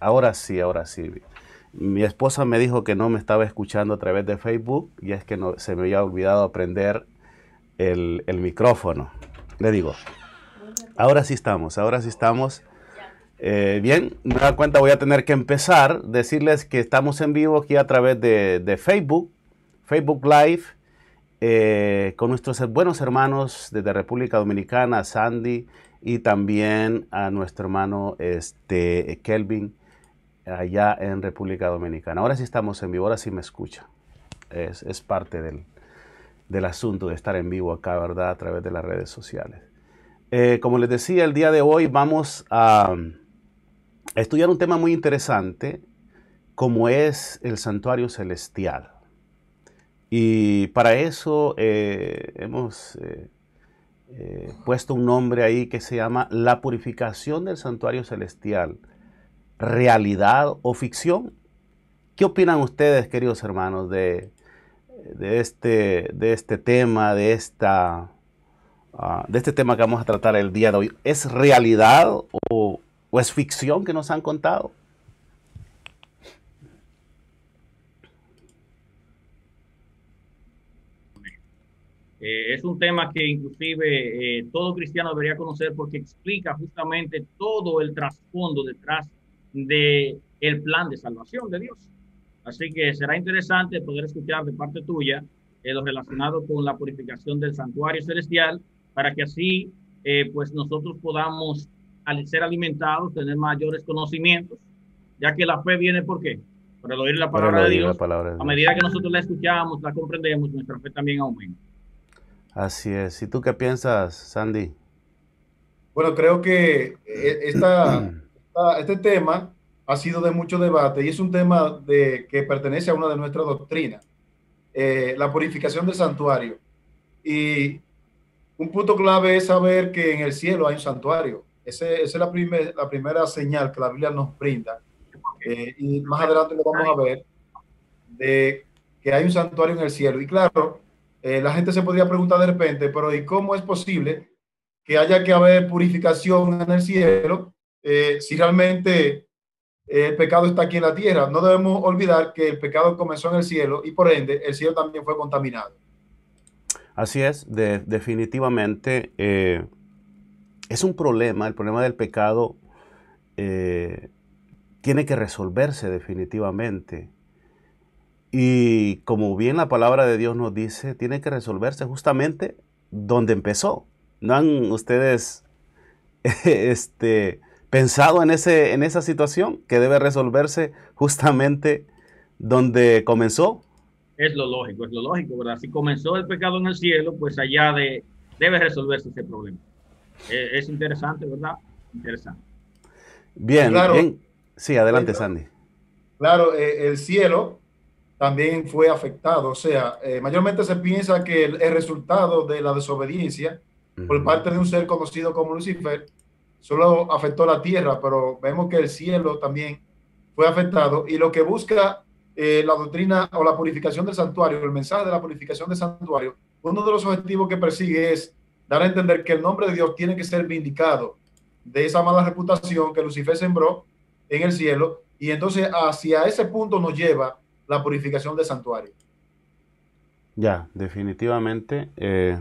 Ahora sí, ahora sí. Mi esposa me dijo que no me estaba escuchando a través de Facebook y es que se me había olvidado aprender el, micrófono. Le digo, ahora sí estamos, ahora sí estamos. Eh, bien, me da cuenta, voy a tener que empezar. Decirles que estamos en vivo aquí a través de, Facebook, Facebook Live, eh, con nuestros buenos hermanos desde República Dominicana, Sandy, y también a nuestro hermano este, Kelvin allá en República Dominicana. Ahora sí estamos en vivo, ahora sí me escucha. Es, parte del, asunto de estar en vivo acá, ¿verdad? A través de las redes sociales. Eh, como les decía, el día de hoy vamos a um, estudiar un tema muy interesante como es el santuario celestial. Y para eso eh, hemos eh, puesto un nombre ahí que se llama la purificación del santuario celestial realidad o ficción. ¿Qué opinan ustedes, queridos hermanos, de, este, de este, tema, de, esta, ah, de este tema que vamos a tratar el día de hoy? ¿Es realidad o, es ficción que nos han contado? Eh, es un tema que inclusive eh, todo cristiano debería conocer porque explica justamente todo el trasfondo detrás de el plan de salvación de Dios. Así que será interesante poder escuchar de parte tuya eh, lo relacionado con la purificación del santuario celestial para que así eh, pues nosotros podamos al ser alimentados tener mayores conocimientos, ya que la fe viene por qué? Por oír la palabra, de, la palabra de Dios. A medida que nosotros la escuchamos, la comprendemos, nuestra fe también aumenta. Así es. ¿Y tú qué piensas, Sandy? Bueno, creo que eh, esta Ah, este tema ha sido de mucho debate y es un tema de, que pertenece a una de nuestras doctrinas, eh, la purificación del santuario. Y un punto clave es saber que en el cielo hay un santuario. Ese, esa es la, primera la primera señal que la Biblia nos brinda. Eh, y más adelante lo vamos a ver, de que hay un santuario en el cielo. Y claro, eh, la gente se podría preguntar de repente, pero ¿y cómo es posible que haya que haber purificación en el cielo eh, si realmente eh, el pecado está aquí en la tierra. No debemos olvidar que el pecado comenzó en el cielo y por ende el cielo también fue contaminado. Así es, definitivamente eh, es un problema, el problema del pecado tiene que resolverse definitivamente. Y como bien la palabra de Dios nos dice, tiene que resolverse justamente donde empezó. No han ustedes este, pensado en, ese, en esa situación que debe resolverse justamente donde comenzó. Es lo lógico, es lo lógico, ¿verdad? Si comenzó el pecado en el cielo, pues allá debe resolverse ese problema. E, es interesante, ¿verdad? Interesante. Bien, claro, Sí, adelante, Sandy. Claro, eh, el cielo también fue afectado. O sea, eh, mayormente se piensa que el, resultado de la desobediencia por parte de un ser conocido como Lucifer solo afectó la tierra, pero vemos que el cielo también fue afectado. Y lo que busca eh, la doctrina o la purificación del santuario, el mensaje de la purificación del santuario, uno de los objetivos que persigue es dar a entender que el nombre de Dios tiene que ser vindicado de esa mala reputación que Lucifer sembró en el cielo. Y entonces hacia ese punto nos lleva la purificación del santuario. Ya, definitivamente. Eh,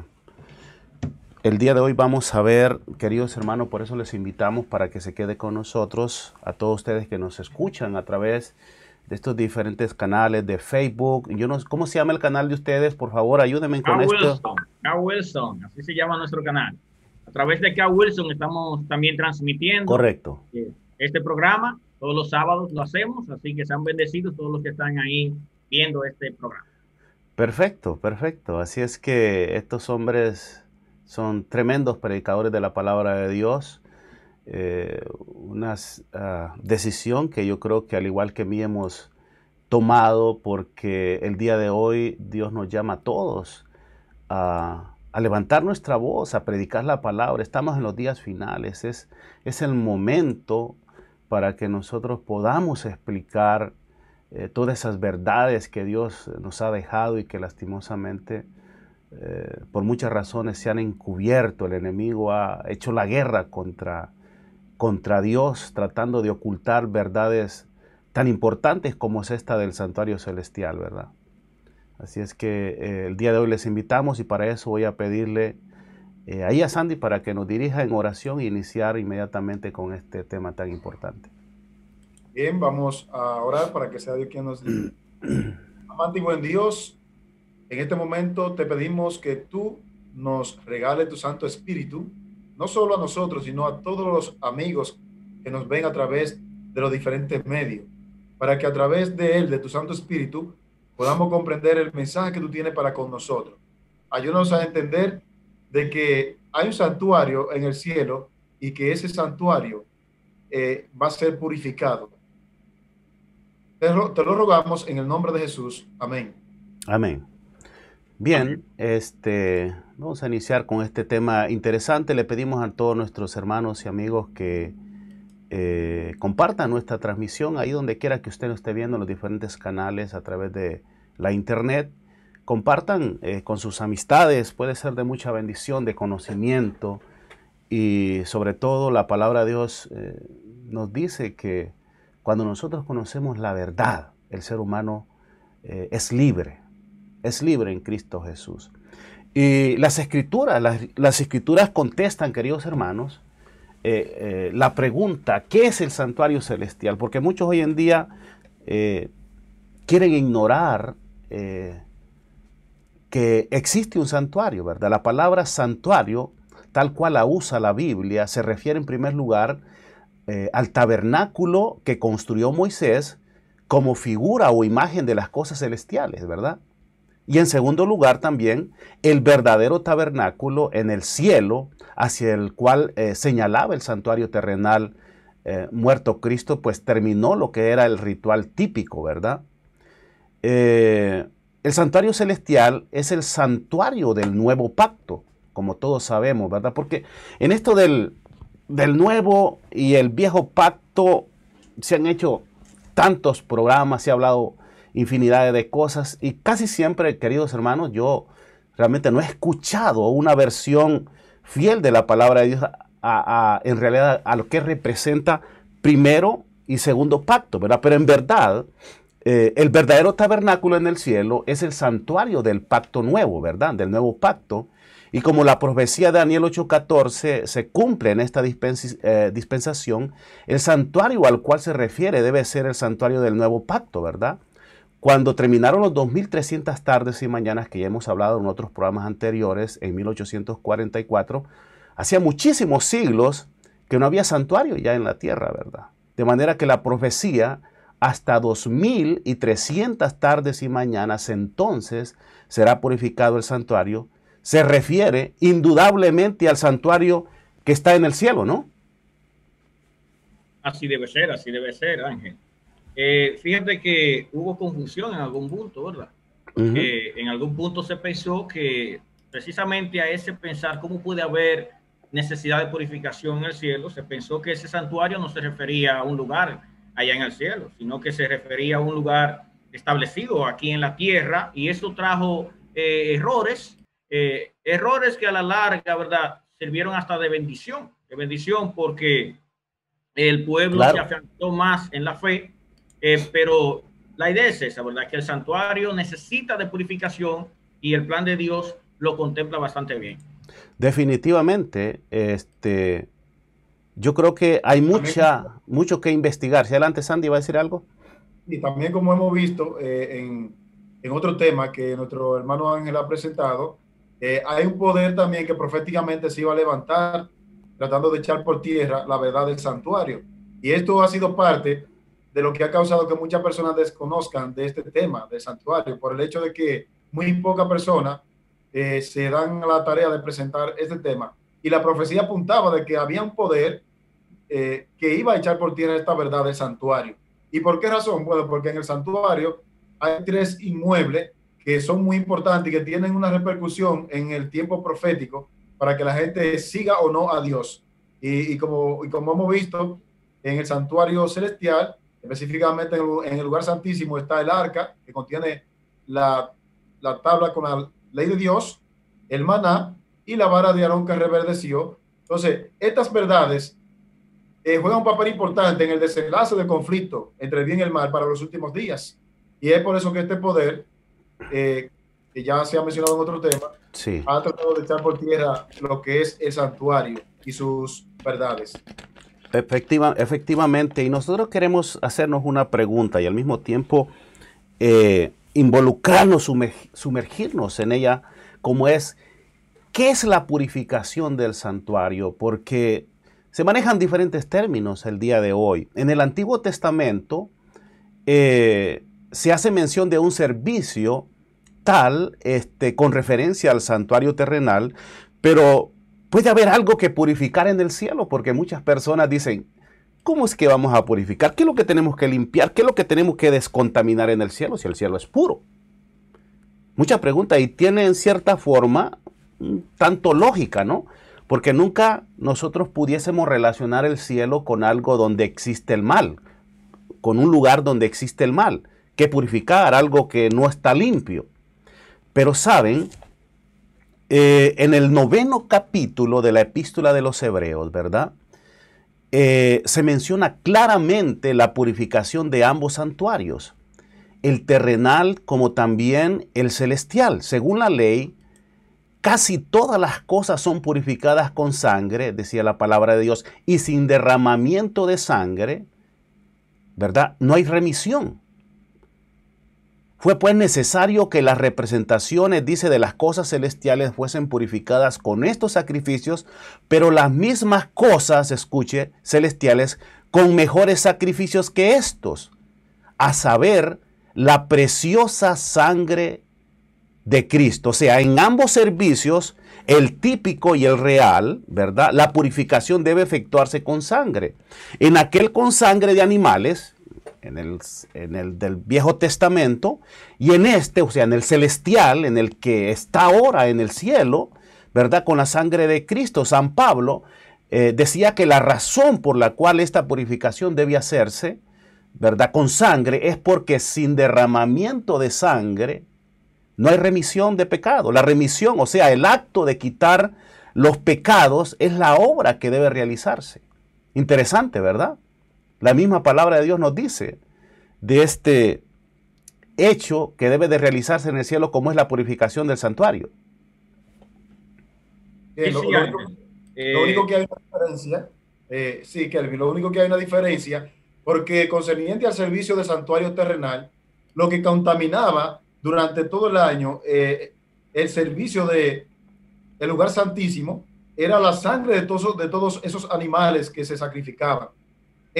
el día de hoy vamos a ver, queridos hermanos, por eso les invitamos para que se quede con nosotros, a todos ustedes que nos escuchan a través de estos diferentes canales de Facebook. Yo no, ¿Cómo se llama el canal de ustedes? Por favor, ayúdenme con esto. K. Wilson, así se llama nuestro canal. A través de K. Wilson estamos también transmitiendo. Correcto. Eh, este programa, todos los sábados lo hacemos, así que sean bendecidos todos los que están ahí viendo este programa. Perfecto, perfecto. Así es que estos hombres son tremendos predicadores de la palabra de Dios. Eh, una ah, decisión que yo creo que al igual que mí hemos tomado porque el día de hoy Dios nos llama a todos a, levantar nuestra voz, a predicar la palabra. Estamos en los días finales, es, es el momento para que nosotros podamos explicar eh, todas esas verdades que Dios nos ha dejado y que lastimosamente eh, por muchas razones se han encubierto, el enemigo ha hecho la guerra contra, contra Dios tratando de ocultar verdades tan importantes como es esta del santuario celestial, ¿verdad? Así es que eh, el día de hoy les invitamos y para eso voy a pedirle eh, ahí a Sandy para que nos dirija en oración e iniciar inmediatamente con este tema tan importante. Bien, vamos a orar para que sea Dios quien nos diga. Amante y buen Dios, en este momento te pedimos que tú nos regales tu Santo Espíritu, no solo a nosotros, sino a todos los amigos que nos ven a través de los diferentes medios, para que a través de él, de tu Santo Espíritu, podamos comprender el mensaje que tú tienes para con nosotros. Ayúdanos a entender de que hay un santuario en el cielo y que ese santuario eh, va a ser purificado. te lo rogamos en el nombre de Jesús. Amén. Amén. Bien, este, vamos a iniciar con este tema interesante. Le pedimos a todos nuestros hermanos y amigos que eh, compartan nuestra transmisión ahí donde quiera que usted nos esté viendo, en los diferentes canales a través de la internet. Compartan eh, con sus amistades, puede ser de mucha bendición, de conocimiento y sobre todo la palabra de Dios eh, nos dice que cuando nosotros conocemos la verdad, el ser humano es libre, es libre en Cristo Jesús. Y las escrituras, las, escrituras contestan, queridos hermanos, eh, eh, la pregunta, ¿qué es el santuario celestial? Porque muchos hoy en día eh, quieren ignorar que existe un santuario, ¿verdad? La palabra santuario, tal cual la usa la Biblia, se refiere en primer lugar al tabernáculo que construyó Moisés como figura o imagen de las cosas celestiales, ¿verdad? Y en segundo lugar también el verdadero tabernáculo en el cielo hacia el cual eh, señalaba el santuario terrenal eh, muerto Cristo, pues terminó lo que era el ritual típico, ¿verdad? Eh, el santuario celestial es el santuario del nuevo pacto, como todos sabemos, ¿verdad? Porque en esto del, del nuevo y el viejo pacto se han hecho tantos programas, se ha hablado infinidad de cosas. Y casi siempre, queridos hermanos, yo realmente no he escuchado una versión fiel de la palabra de Dios a, en realidad a lo que representa primero y segundo pacto, ¿verdad? Pero en verdad, eh, el verdadero tabernáculo en el cielo es el santuario del pacto nuevo, ¿verdad? Del nuevo pacto. Y como la profecía de Daniel 8:14 se cumple en esta eh, dispensación, el santuario al cual se refiere debe ser el santuario del nuevo pacto, ¿verdad? Cuando terminaron los 2.300 tardes y mañanas que ya hemos hablado en otros programas anteriores, en 1844, hacía muchísimos siglos que no había santuario ya en la tierra, ¿verdad? De manera que la profecía hasta 2.300 tardes y mañanas entonces será purificado el santuario, se refiere indudablemente al santuario que está en el cielo, ¿no? Así debe ser, así debe ser, Ángel. Eh, fíjate que hubo confusión en algún punto, ¿verdad? en algún punto se pensó que precisamente a ese pensar cómo puede haber necesidad de purificación en el cielo, se pensó que ese santuario no se refería a un lugar allá en el cielo, sino que se refería a un lugar establecido aquí en la tierra y eso trajo eh, errores, eh, errores que a la larga, ¿verdad? Sirvieron hasta de bendición, de bendición porque el pueblo se afianzó más en la fe eh, pero la idea es esa, ¿verdad? Que el santuario necesita de purificación y el plan de Dios lo contempla bastante bien. Definitivamente, este, yo creo que hay mucha, mucho que investigar. Si adelante Sandy va a decir algo. Y también como hemos visto eh, en, en, otro tema que nuestro hermano Ángel ha presentado, eh, hay un poder también que proféticamente se iba a levantar tratando de echar por tierra la verdad del santuario. Y esto ha sido parte de lo que ha causado que muchas personas desconozcan de este tema del santuario, por el hecho de que muy poca persona eh, se dan la tarea de presentar este tema. Y la profecía apuntaba de que había un poder eh, que iba a echar por tierra esta verdad del santuario. ¿Y por qué razón? Bueno, porque en el santuario hay tres inmuebles que son muy importantes y que tienen una repercusión en el tiempo profético para que la gente siga o no a Dios. Y, como, y como hemos visto, en el santuario celestial Específicamente en el, lugar santísimo está el arca que contiene la, tabla con la ley de Dios, el maná y la vara de Aarón que reverdeció. Entonces, estas verdades eh, juegan un papel importante en el desenlace del conflicto entre el bien y el mal para los últimos días. Y es por eso que este poder, eh, que ya se ha mencionado en otro tema, sí. ha tratado de echar por tierra lo que es el santuario y sus verdades efectivamente, y nosotros queremos hacernos una pregunta y al mismo tiempo eh, involucrarnos, sumergirnos en ella, como es, ¿qué es la purificación del santuario? Porque se manejan diferentes términos el día de hoy. En el Antiguo Testamento eh, se hace mención de un servicio tal, este, con referencia al santuario terrenal, pero puede haber algo que purificar en el cielo, porque muchas personas dicen, ¿cómo es que vamos a purificar? ¿Qué es lo que tenemos que limpiar? ¿Qué es lo que tenemos que descontaminar en el cielo si el cielo es puro? Muchas preguntas y tiene en cierta forma tanto lógica, ¿no? Porque nunca nosotros pudiésemos relacionar el cielo con algo donde existe el mal, con un lugar donde existe el mal, que purificar algo que no está limpio. Pero saben, eh, en el noveno capítulo de la epístola de los hebreos, ¿verdad? Eh, se menciona claramente la purificación de ambos santuarios, el terrenal como también el celestial. Según la ley, casi todas las cosas son purificadas con sangre, decía la palabra de Dios, y sin derramamiento de sangre, ¿verdad? No hay remisión. Fue pues necesario que las representaciones, dice, de las cosas celestiales fuesen purificadas con estos sacrificios, pero las mismas cosas, escuche, celestiales, con mejores sacrificios que estos, a saber, la preciosa sangre de Cristo. O sea, en ambos servicios, el típico y el real, ¿verdad? La purificación debe efectuarse con sangre. En aquel con sangre de animales, en el, en el, del Viejo Testamento, y en este, o sea, en el celestial, en el que está ahora en el cielo, ¿verdad? Con la sangre de Cristo, San Pablo eh, decía que la razón por la cual esta purificación debe hacerse, ¿verdad? Con sangre es porque sin derramamiento de sangre no hay remisión de pecado. La remisión, o sea, el acto de quitar los pecados es la obra que debe realizarse. Interesante, ¿verdad? La misma palabra de Dios nos dice de este hecho que debe de realizarse en el cielo como es la purificación del santuario. Eh, eh, lo, único, que hay una diferencia, eh, sí, Kelvin, lo único que hay una diferencia, porque concerniente al servicio del santuario terrenal, lo que contaminaba durante todo el año el servicio de lugar santísimo era la sangre de todos, de todos esos animales que se sacrificaban.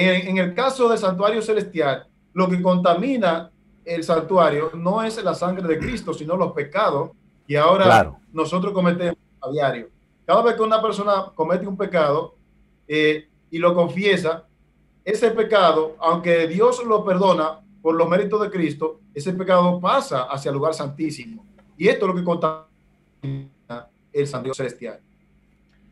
En, el caso del santuario celestial, lo que contamina el santuario no es la sangre de Cristo, sino los pecados que ahora nosotros cometemos a diario. Cada vez que una persona comete un pecado eh, y lo confiesa, ese pecado, aunque Dios lo perdona por los méritos de Cristo, ese pecado pasa hacia el lugar santísimo. Y esto es lo que contamina el santuario celestial.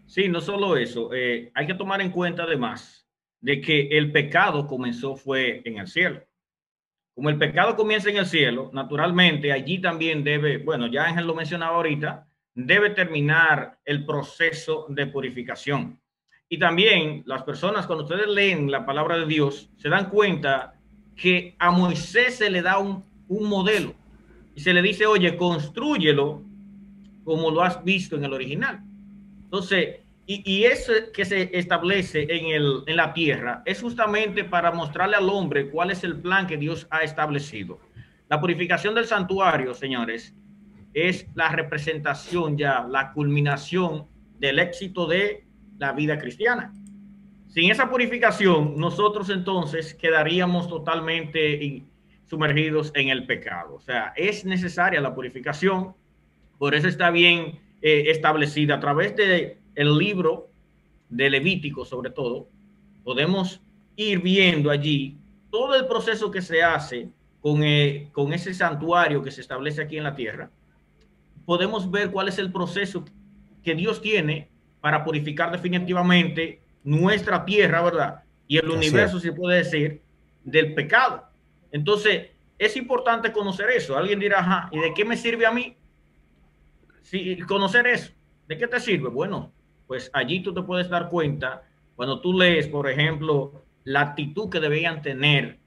Sí, no solo eso, eh, hay que tomar en cuenta además de que el pecado comenzó fue en el cielo. Como el pecado comienza en el cielo, naturalmente allí también debe, bueno, ya Ángel lo mencionaba ahorita, debe terminar el proceso de purificación. Y también las personas, cuando ustedes leen la palabra de Dios, se dan cuenta que a Moisés se le da un, un modelo y se le dice, oye, construyelo como lo has visto en el original. Entonces, y, y, eso que se establece en, el, en la tierra es justamente para mostrarle al hombre cuál es el plan que Dios ha establecido. La purificación del santuario, señores, es la representación ya, la culminación del éxito de la vida cristiana. Sin esa purificación, nosotros entonces quedaríamos totalmente sumergidos en el pecado. O sea, es necesaria la purificación, por eso está bien eh, establecida a través de el libro de Levítico sobre todo, podemos ir viendo allí todo el proceso que se hace con, eh, con ese santuario que se establece aquí en la tierra. Podemos ver cuál es el proceso que Dios tiene para purificar definitivamente nuestra tierra, ¿verdad? Y el universo, se puede decir, del pecado. Entonces, es importante conocer eso. Alguien dirá, ajá, ¿y de qué me sirve a mí si conocer eso? ¿De qué te sirve? Bueno, pues allí tú te puedes dar cuenta, cuando tú lees, por ejemplo, la actitud que debían tener,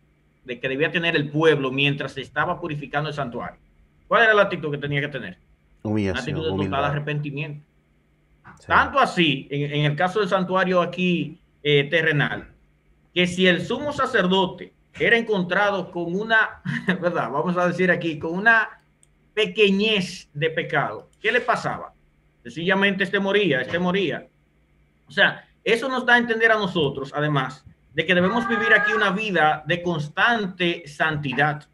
de que debía tener el pueblo mientras se estaba purificando el santuario. ¿Cuál era la actitud que tenía que tener? Humillación, una actitud de arrepentimiento. Tanto así, en, el caso del santuario aquí eh, terrenal, que si el sumo sacerdote era encontrado con una, ¿verdad? Vamos a decir aquí, con una pequeñez de pecado, ¿qué le pasaba? Sencillamente este moría, este moría. O sea, eso nos da a entender a nosotros, además, de que debemos vivir aquí una vida de constante santidad,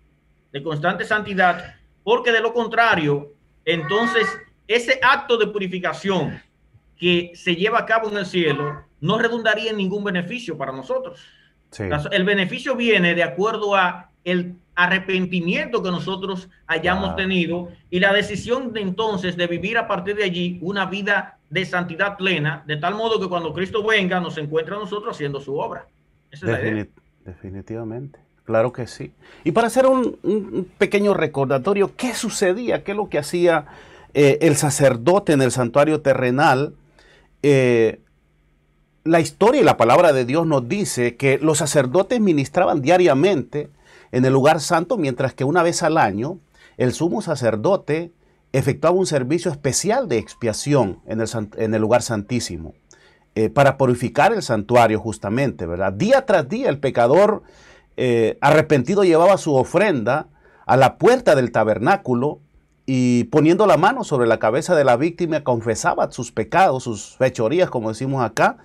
de constante santidad, porque de lo contrario, entonces ese acto de purificación que se lleva a cabo en el cielo no redundaría en ningún beneficio para nosotros. El beneficio viene de acuerdo a el arrepentimiento que nosotros hayamos tenido y la decisión de entonces de vivir a partir de allí una vida de santidad plena, de tal modo que cuando Cristo venga nos encuentra a nosotros haciendo su obra. Definitivamente, claro que sí. Y para hacer un, pequeño recordatorio, ¿qué sucedía? ¿Qué es lo que hacía eh, el sacerdote en el santuario terrenal? Eh, la historia y la palabra de Dios nos dice que los sacerdotes ministraban diariamente en el lugar santo, mientras que una vez al año el sumo sacerdote efectuaba un servicio especial de expiación en el, lugar santísimo, eh, para purificar el santuario justamente, ¿verdad? Día tras día el pecador eh, arrepentido llevaba su ofrenda a la puerta del tabernáculo y poniendo la mano sobre la cabeza de la víctima confesaba sus pecados, sus fechorías, como decimos acá,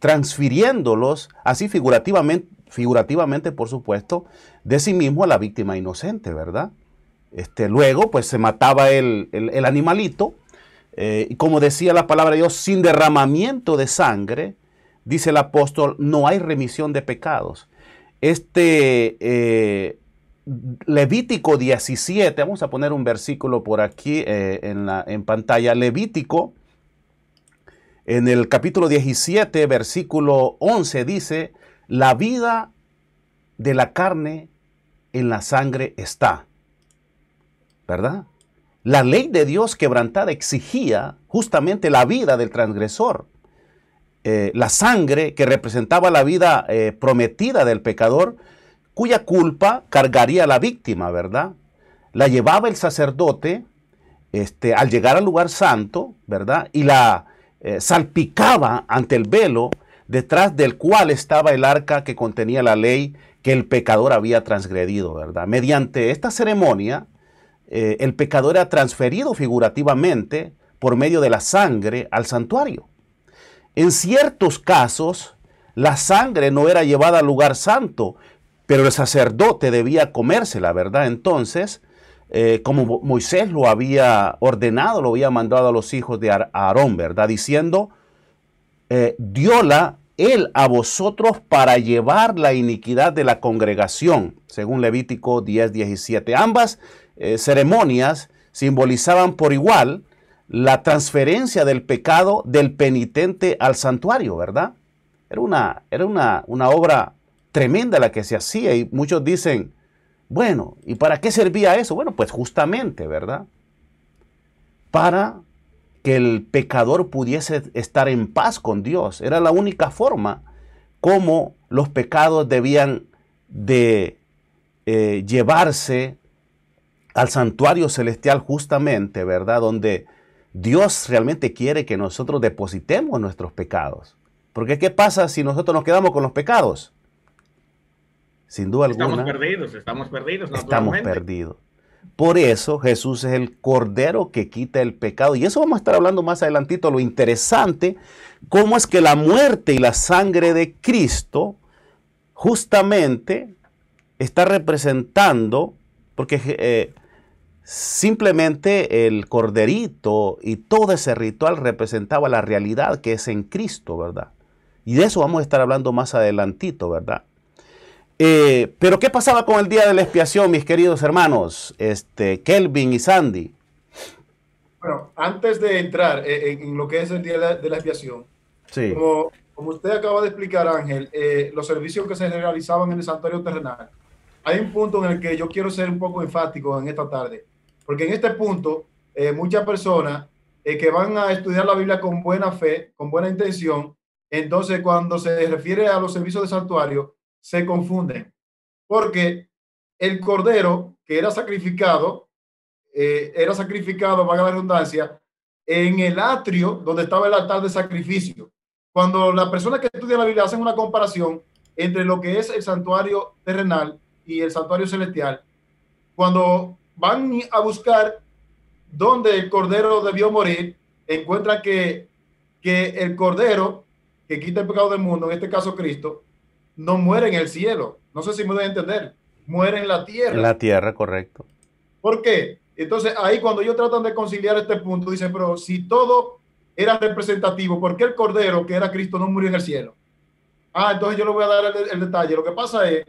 transfiriéndolos, así figurativamente, figurativamente por supuesto, de sí mismo a la víctima inocente, ¿verdad? Este, luego, pues se mataba el, animalito, eh, y como decía la palabra de Dios, sin derramamiento de sangre, dice el apóstol, no hay remisión de pecados. Este eh, Levítico 17, vamos a poner un versículo por aquí eh, en, en pantalla, Levítico, en el capítulo 17, versículo 11, dice, la vida de la carne en la sangre está. ¿Verdad? La ley de Dios quebrantada exigía justamente la vida del transgresor. Eh, la sangre que representaba la vida eh, prometida del pecador, cuya culpa cargaría la víctima, ¿verdad? La llevaba el sacerdote este, al llegar al lugar santo, ¿verdad? Y la eh, salpicaba ante el velo detrás del cual estaba el arca que contenía la ley que el pecador había transgredido, ¿verdad? Mediante esta ceremonia, eh, el pecador era transferido figurativamente por medio de la sangre al santuario. En ciertos casos, la sangre no era llevada al lugar santo, pero el sacerdote debía comérsela, ¿verdad? Entonces, eh, como Moisés lo había ordenado, lo había mandado a los hijos de Aarón, ¿verdad? Diciendo, eh, diola él a vosotros para llevar la iniquidad de la congregación, según Levítico 10, 17. Ambas eh, ceremonias simbolizaban por igual la transferencia del pecado del penitente al santuario, ¿verdad? Era una, era una, una obra tremenda la que se hacía y muchos dicen, bueno, ¿y para qué servía eso? Bueno, pues justamente, ¿verdad? Para que el pecador pudiese estar en paz con Dios. Era la única forma como los pecados debían de eh, llevarse al santuario celestial justamente, ¿verdad? Donde Dios realmente quiere que nosotros depositemos nuestros pecados. Porque ¿qué pasa si nosotros nos quedamos con los pecados? Sin duda alguna. Estamos perdidos, estamos perdidos. Estamos perdidos. Por eso Jesús es el cordero que quita el pecado. Y eso vamos a estar hablando más adelantito, lo interesante, cómo es que la muerte y la sangre de Cristo justamente está representando, porque eh, simplemente el corderito y todo ese ritual representaba la realidad que es en Cristo, ¿verdad? Y de eso vamos a estar hablando más adelantito, ¿verdad? Eh, pero ¿qué pasaba con el día de la expiación, mis queridos hermanos, este, Kelvin y Sandy? Bueno, antes de entrar eh, eh, en lo que es el día de la expiación, como, usted acaba de explicar, Ángel, los servicios que se realizaban en el santuario terrenal, hay un punto en el que yo quiero ser un poco enfático en esta tarde, porque en este punto muchas personas que van a estudiar la Biblia con buena fe, con buena intención, entonces cuando se refiere a los servicios de santuario, se confunden, porque el cordero que era sacrificado, eh, era sacrificado, valga la redundancia, en el atrio donde estaba el altar de sacrificio. Cuando las persona que estudian la Biblia hacen una comparación entre lo que es el santuario terrenal y el santuario celestial, cuando van a buscar dónde el cordero debió morir, encuentran que, que el cordero que quita el pecado del mundo, en este caso Cristo, no muere en el cielo. No sé si me voy a entender. Muere en la tierra. En la tierra, correcto. ¿Por qué? Entonces, ahí cuando ellos tratan de conciliar este punto, dicen, pero si todo era representativo, ¿por qué el Cordero, que era Cristo, no murió en el cielo? Ah, entonces yo le voy a dar el, detalle. Lo que pasa es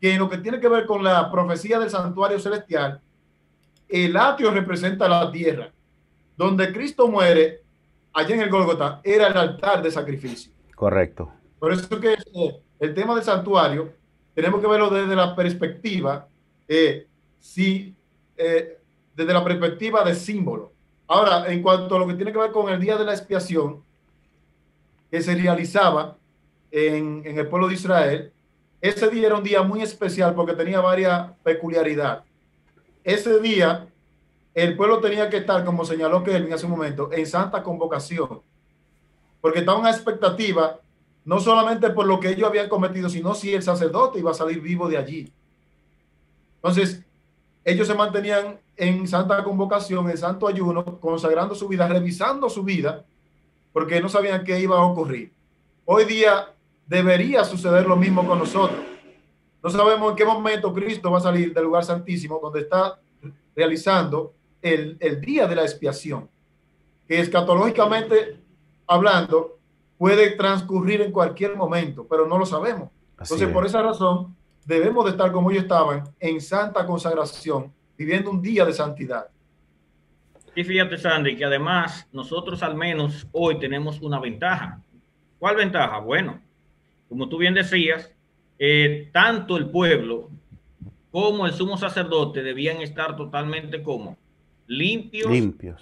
que lo que tiene que ver con la profecía del santuario celestial, el atrio representa la tierra. Donde Cristo muere, allá en el Gólgota, era el altar de sacrificio. Correcto. Por eso que eh, el tema del santuario tenemos que verlo desde la perspectiva, si, eh, desde la perspectiva de símbolo. Ahora, en cuanto a lo que tiene que ver con el día de la expiación, que se realizaba en, el pueblo de Israel, ese día era un día muy especial porque tenía varias peculiaridades. Ese día, el pueblo tenía que estar, como señaló Kelvin hace un momento, en santa convocación, porque estaba una expectativa no solamente por lo que ellos habían cometido, sino si el sacerdote iba a salir vivo de allí. Entonces, ellos se mantenían en santa convocación, en santo ayuno, consagrando su vida, revisando su vida, porque no sabían qué iba a ocurrir. Hoy día debería suceder lo mismo con nosotros. No sabemos en qué momento Cristo va a salir del lugar santísimo donde está realizando el, el día de la expiación, que escatológicamente hablando puede transcurrir en cualquier momento, pero no lo sabemos. Entonces, por esa razón, debemos de estar como ellos estaban, en santa consagración, viviendo un día de santidad. Y fíjate, Sandy, que además nosotros al menos hoy tenemos una ventaja. ¿Cuál ventaja? Bueno, como tú bien decías, eh, tanto el pueblo como el sumo sacerdote debían estar totalmente como limpios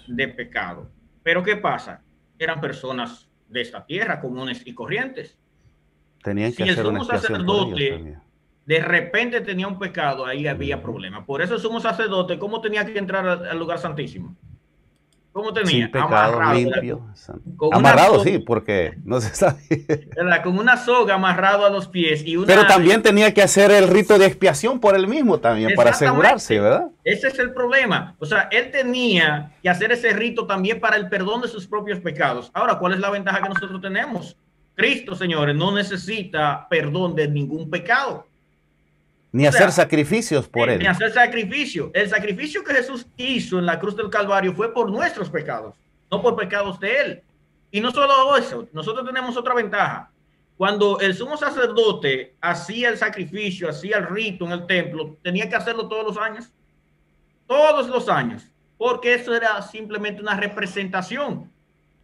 de pecado. Pero ¿qué pasa? Eran personas de esta tierra comunes y corrientes. Tenían que si el sumo sacerdote de repente tenía un pecado, ahí había problemas. problema. Por eso el sumo sacerdote, ¿cómo tenía que entrar al lugar santísimo? ¿Cómo tenía? amarrado, limpio. amarrado, sí, porque no se sabe. ¿verdad? Con una soga amarrado a los pies. Y una Pero también tenía que hacer el rito de expiación por él mismo también, para asegurarse, ¿verdad? Ese es el problema. O sea, él tenía que hacer ese rito también para el perdón de sus propios pecados. Ahora, ¿cuál es la ventaja que nosotros tenemos? Cristo, señores, no necesita perdón de ningún pecado. Ni hacer sacrificios por eh, él. Ni hacer sacrificio. El sacrificio que Jesús hizo en la cruz del Calvario fue por nuestros pecados, no por pecados de él. Y no solo eso, nosotros tenemos otra ventaja. Cuando el sumo sacerdote hacía el sacrificio, hacía el rito en el templo, tenía que hacerlo todos los años. Todos los años. Porque eso era simplemente una representación.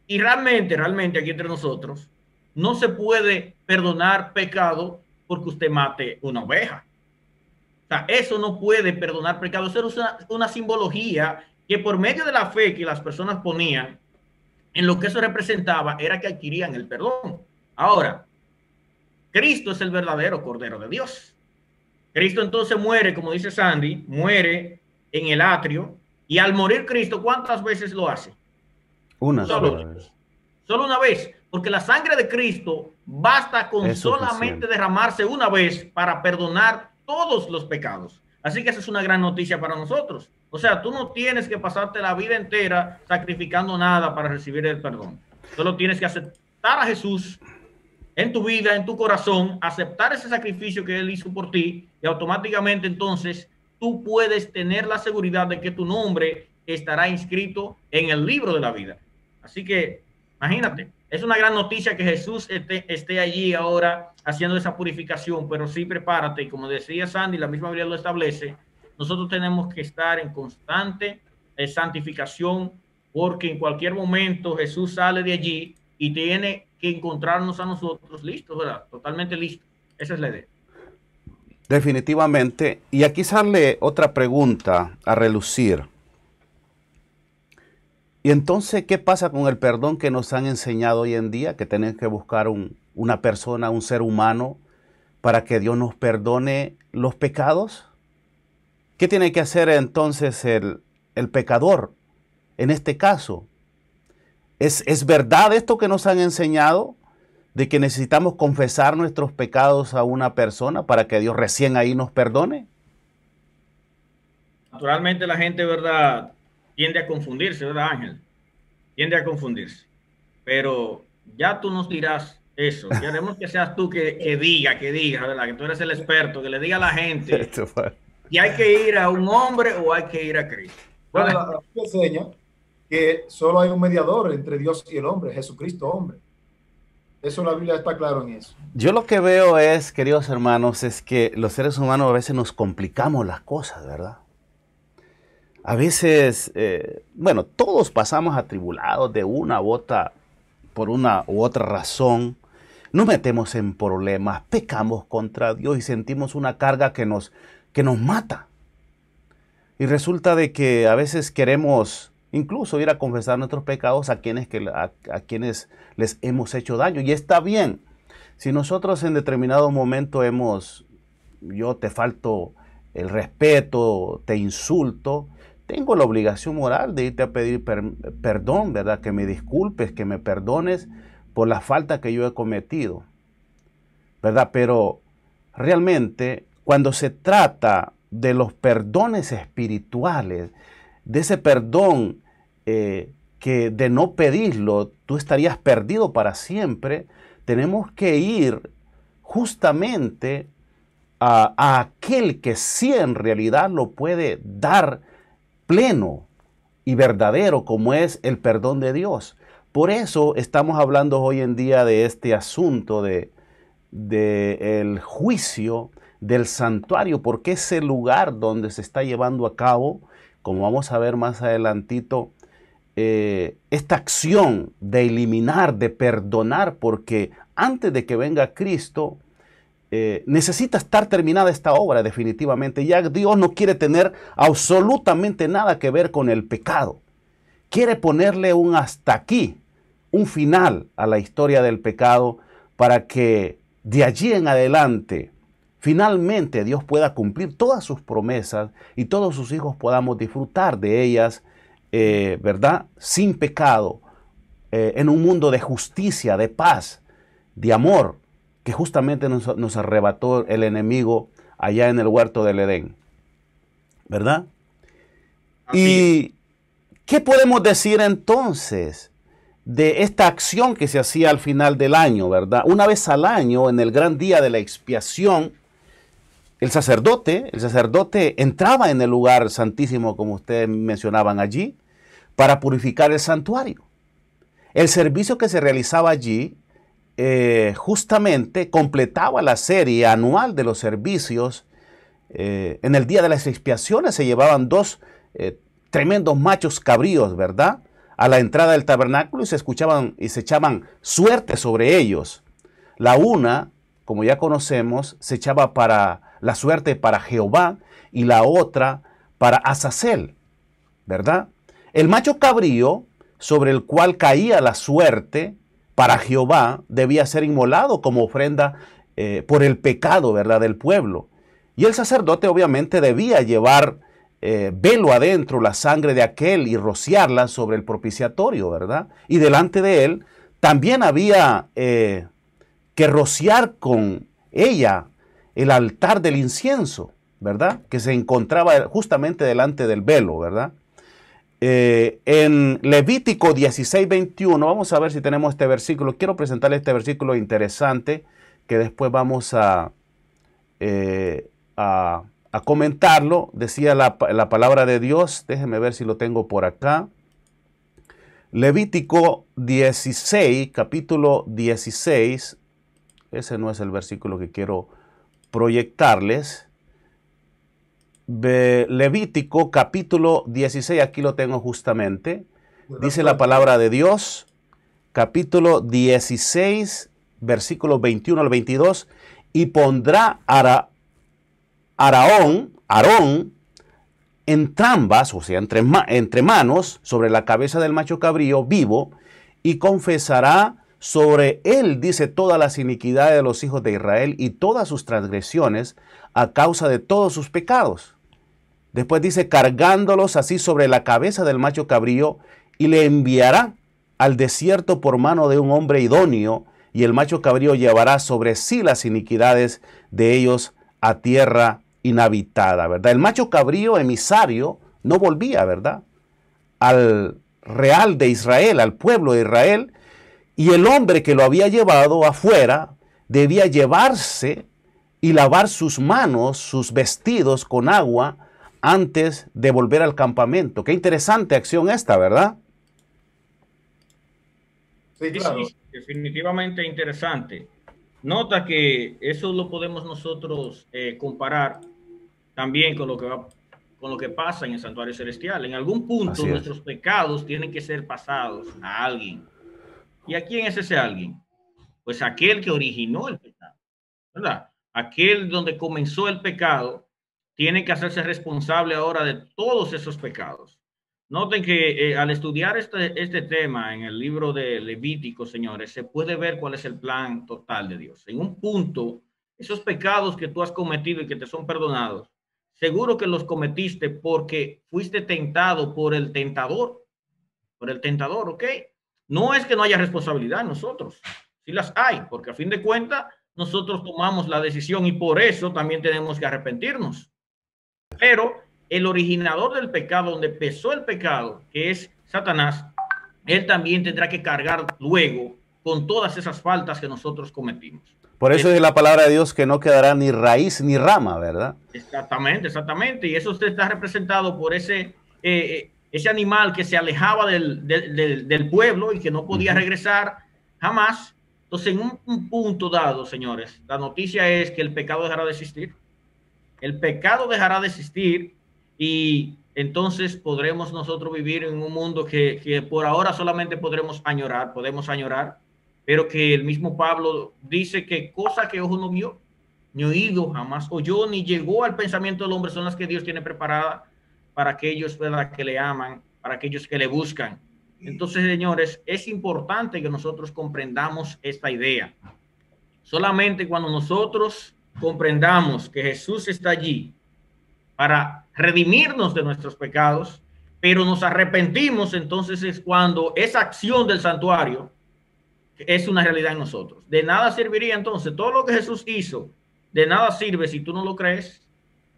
Y realmente, realmente aquí entre nosotros, no se puede perdonar pecado porque usted mate una oveja sea, eso no puede perdonar pecado. Eso una, simbología que por medio de la fe que las personas ponían, en lo que eso representaba era que adquirían el perdón. Ahora, Cristo es el verdadero Cordero de Dios. Cristo entonces muere, como dice Sandy, muere en el atrio. Y al morir Cristo, ¿cuántas veces lo hace? Una sola vez. Solo una vez. Porque la sangre de Cristo basta con solamente derramarse una vez para perdonar todos los pecados. Así que esa es una gran noticia para nosotros. O sea, tú no tienes que pasarte la vida entera sacrificando nada para recibir el perdón. Solo tienes que aceptar a Jesús en tu vida, en tu corazón, aceptar ese sacrificio que Él hizo por ti y automáticamente entonces tú puedes tener la seguridad de que tu nombre estará inscrito en el libro de la vida. Así que, imagínate, es una gran noticia que Jesús esté, allí ahora haciendo esa purificación, pero sí prepárate. Y como decía Sandy, la misma Biblia lo establece, nosotros tenemos que estar en constante eh, santificación porque en cualquier momento Jesús sale de allí y tiene que encontrarnos a nosotros listos, ¿verdad? Totalmente listos. Esa es la idea. Definitivamente. Y aquí sale otra pregunta a relucir. Y entonces, ¿qué pasa con el perdón que nos han enseñado hoy en día? Que tenemos que buscar una persona, un ser humano, para que Dios nos perdone los pecados. ¿Qué tiene que hacer entonces el, el pecador en este caso? ¿Es, ¿Es verdad esto que nos han enseñado? De que necesitamos confesar nuestros pecados a una persona para que Dios recién ahí nos perdone. Naturalmente la gente, ¿verdad? tiende a confundirse, ¿verdad, Ángel? Tiende a confundirse. Pero ya tú nos dirás eso. Queremos que seas tú que, que diga, que diga, ¿verdad? Que tú eres el experto, que le diga a la gente Y hay que ir a un hombre o hay que ir a Cristo. Bueno, la, Biblia enseña que solo hay un mediador entre Dios y el hombre, Jesucristo hombre. Eso la Biblia está claro en eso. Yo lo que veo es, queridos hermanos, es que los seres humanos a veces nos complicamos las cosas, ¿verdad? a veces, eh, bueno, todos pasamos atribulados de una u otra, por una u otra razón. Nos metemos en problemas, pecamos contra Dios y sentimos una carga que nos, que nos mata. Y resulta de que a veces queremos incluso ir a confesar nuestros pecados a quienes, que, a quienes les hemos hecho daño. Y está bien, si nosotros en determinado momento hemos, yo te falto el respeto, te insulto, tengo la obligación moral de irte a pedir perdón, ¿verdad? Que me disculpes, que me perdones por la falta que yo he cometido, ¿verdad? Pero realmente cuando se trata de los perdones espirituales, de ese perdón eh, que de no pedirlo tú estarías perdido para siempre, tenemos que ir justamente a, a aquel que sí en realidad lo puede dar pleno y verdadero como es el perdón de Dios. Por eso estamos hablando hoy en día de este asunto de, juicio del santuario, porque ese lugar donde se está llevando a cabo, como vamos a ver más adelantito, eh, esta acción de eliminar, de perdonar, porque antes de que venga Cristo, eh, necesita estar terminada esta obra definitivamente. Ya Dios no quiere tener absolutamente nada que ver con el pecado. Quiere ponerle un hasta aquí, un final a la historia del pecado para que de allí en adelante finalmente Dios pueda cumplir todas sus promesas y todos sus hijos podamos disfrutar de ellas, eh, ¿verdad? Sin pecado, eh, en un mundo de justicia, de paz, de amor que justamente nos, arrebató el enemigo allá en el huerto del Edén. ¿Verdad? ¿Y qué podemos decir entonces de esta acción que se hacía al final del año, verdad? Una vez al año, en el gran día de la expiación, el sacerdote, el sacerdote entraba en el lugar santísimo, como ustedes mencionaban allí, para purificar el santuario. El servicio que se realizaba allí eh, justamente completaba la serie anual de los servicios. Eh, en el día de las expiaciones se llevaban dos eh, tremendos machos cabríos, ¿verdad? A la entrada del tabernáculo y se escuchaban y se echaban suerte sobre ellos. La una, como ya conocemos, se echaba para la suerte para Jehová y la otra para Azazel, ¿verdad? El macho cabrío sobre el cual caía la suerte para Jehová debía ser inmolado como ofrenda eh, por el pecado, ¿verdad?, del pueblo. Y el sacerdote obviamente debía llevar eh, velo adentro la sangre de aquel y rociarla sobre el propiciatorio, ¿verdad? Y delante de él también había eh, que rociar con ella el altar del incienso, ¿verdad? Que se encontraba justamente delante del velo, ¿verdad? Eh, en Levítico 16, 21, vamos a ver si tenemos este versículo. Quiero presentarles este versículo interesante que después vamos a, eh, comentarlo. Decía la, palabra de Dios, déjenme ver si lo tengo por acá. Levítico 16, capítulo 16, ese no es el versículo que quiero proyectarles. Levítico capítulo 16, aquí lo tengo justamente. Dice la palabra de Dios, capítulo 16, versículo 21 al 22, y pondrá Ara, Araón, Aarón, trambas o sea, entre, entre manos, sobre la cabeza del macho cabrío vivo, y confesará sobre él, dice, todas las iniquidades de los hijos de Israel y todas sus transgresiones a causa de todos sus pecados. Después dice, cargándolos así sobre la cabeza del macho cabrío, y le enviará al desierto por mano de un hombre idóneo, y el macho cabrío llevará sobre sí las iniquidades de ellos a tierra inhabitada, ¿verdad? El macho cabrío emisario no volvía, ¿verdad? Al real de Israel, al pueblo de Israel, y el hombre que lo había llevado afuera debía llevarse y lavar sus manos, sus vestidos con agua, antes de volver al campamento. Qué interesante acción esta, ¿verdad? definitivamente interesante. Nota que eso lo podemos nosotros eh, comparar también con lo que va, con lo que pasa en el santuario celestial. En algún punto nuestros pecados tienen que ser pasados a alguien. ¿Y a quién es ese alguien? Pues aquel que originó el pecado, ¿verdad? Aquel donde comenzó el pecado tiene que hacerse responsable ahora de todos esos pecados. Noten que eh, al estudiar este, este tema en el libro de Levítico, señores, se puede ver cuál es el plan total de Dios. En un punto, esos pecados que tú has cometido y que te son perdonados, seguro que los cometiste porque fuiste tentado por el tentador, por el tentador, ¿ok? No es que no haya responsabilidad en nosotros, sí las hay, porque a fin de cuentas nosotros tomamos la decisión y por eso también tenemos que arrepentirnos. Pero el originador del pecado, donde pesó el pecado, que es Satanás, él también tendrá que cargar luego con todas esas faltas que nosotros cometimos. Por eso es la palabra de Dios que no quedará ni raíz ni rama, ¿verdad? Exactamente, exactamente. Y eso usted está representado por ese, eh, eh, ese animal que se alejaba del, pueblo y que no podía regresar jamás. Entonces, en un punto dado, señores, la noticia es que el pecado dejará de existir el pecado dejará de existir y entonces podremos nosotros vivir en un mundo que, por ahora solamente podremos añorar, podemos añorar, pero que el mismo Pablo dice que cosas que ojo no vio, ni oído jamás oyó, ni llegó al pensamiento del hombre, son las que Dios tiene preparada para aquellos que le aman, para aquellos que le buscan. Entonces, señores, es importante que nosotros comprendamos esta idea. Solamente cuando nosotros comprendamos que Jesús está allí para redimirnos de nuestros pecados, pero nos arrepentimos, entonces es cuando esa acción del santuario es una realidad en nosotros. De nada serviría entonces todo lo que Jesús hizo, de nada sirve si tú no lo crees,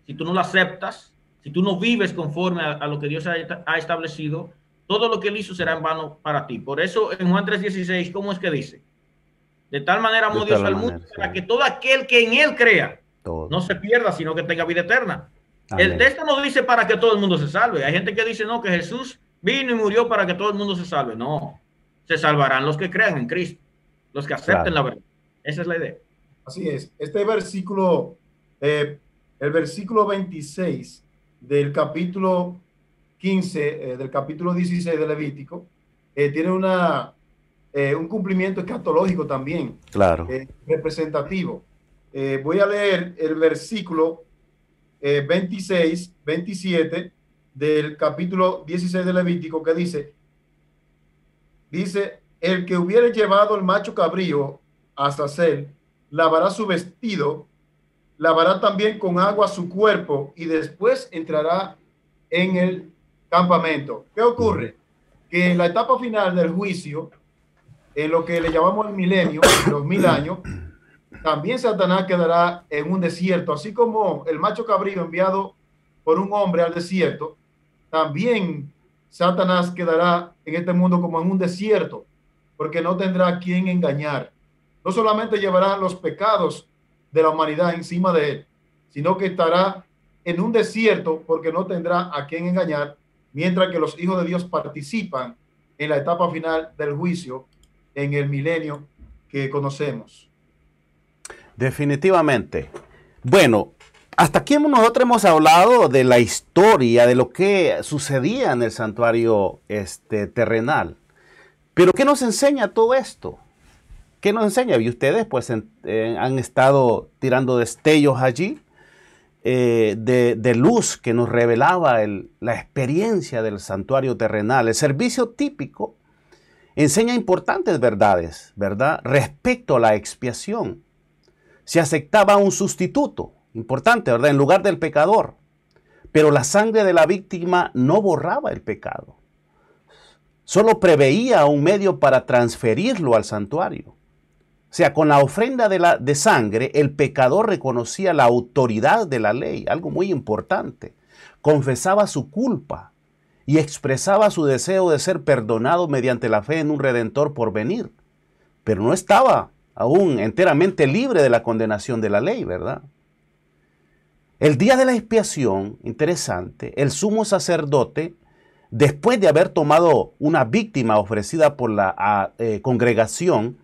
si tú no lo aceptas, si tú no vives conforme a, lo que Dios ha, ha, establecido, todo lo que él hizo será en vano para ti. Por eso en Juan 3:16, ¿cómo es que dice? De tal manera amó Dios al mundo para que todo aquel que en él crea no se pierda, sino que tenga vida eterna. El texto no dice para que todo el mundo se salve. Hay gente que dice no, que Jesús vino y murió para que todo el mundo se salve. No, se salvarán los que crean en Cristo, los que acepten la verdad. Esa es la idea. Así es. Este versículo, eh, el versículo 26 del capítulo 15, eh, del capítulo 16 de Levítico, eh, tiene una, eh, un cumplimiento escatológico también. Claro. Eh, representativo. Eh, voy a leer el versículo 26, 27 del capítulo 16 de Levítico que dice, dice, el que hubiere llevado el macho cabrío hasta hacer lavará su vestido, lavará también con agua su cuerpo y después entrará en el campamento. ¿Qué ocurre? Que en la etapa final del juicio, en lo que le llamamos el milenio, los mil años, también Satanás quedará en un desierto, así como el macho cabrío enviado por un hombre al desierto, también Satanás quedará en este mundo como en un desierto, porque no tendrá a quien engañar. No solamente llevará los pecados de la humanidad encima de él, sino que estará en un desierto porque no tendrá a quien engañar, mientras que los hijos de Dios participan en la etapa final del juicio en el milenio que conocemos. Definitivamente. Bueno, hasta aquí nosotros hemos hablado de la historia, de lo que sucedía en el santuario este, terrenal. Pero ¿qué nos enseña todo esto? ¿Qué nos enseña? Y ustedes pues eh, han estado tirando destellos allí eh, de, de, luz que nos revelaba la experiencia del santuario terrenal, el servicio típico enseña importantes verdades, ¿verdad? Respecto a la expiación. Se aceptaba un sustituto, importante, ¿verdad? En lugar del pecador. Pero la sangre de la víctima no borraba el pecado. Solo preveía un medio para transferirlo al santuario. O sea, con la ofrenda de, de sangre, el pecador reconocía la autoridad de la ley, algo muy importante. Confesaba su culpa, y expresaba su deseo de ser perdonado mediante la fe en un redentor por venir. Pero no estaba aún enteramente libre de la condenación de la ley, ¿verdad? El día de la expiación, interesante, el sumo sacerdote, después de haber tomado una víctima ofrecida por la eh, congregación,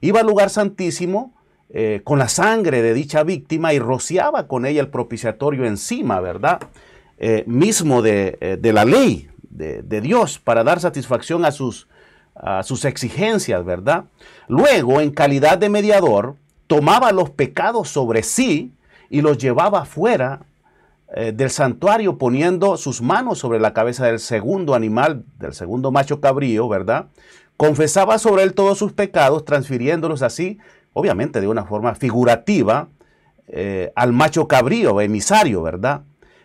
iba al lugar santísimo eh, con la sangre de dicha víctima y rociaba con ella el propiciatorio encima, ¿verdad? Eh, mismo eh, de, la ley de, Dios para dar satisfacción a sus, a sus exigencias, ¿verdad? Luego, en calidad de mediador, tomaba los pecados sobre sí y los llevaba fuera eh, del santuario poniendo sus manos sobre la cabeza del segundo animal, del segundo macho cabrío, ¿verdad? Confesaba sobre él todos sus pecados, transfiriéndolos así, obviamente de una forma figurativa, al macho cabrío, emisario, ¿verdad?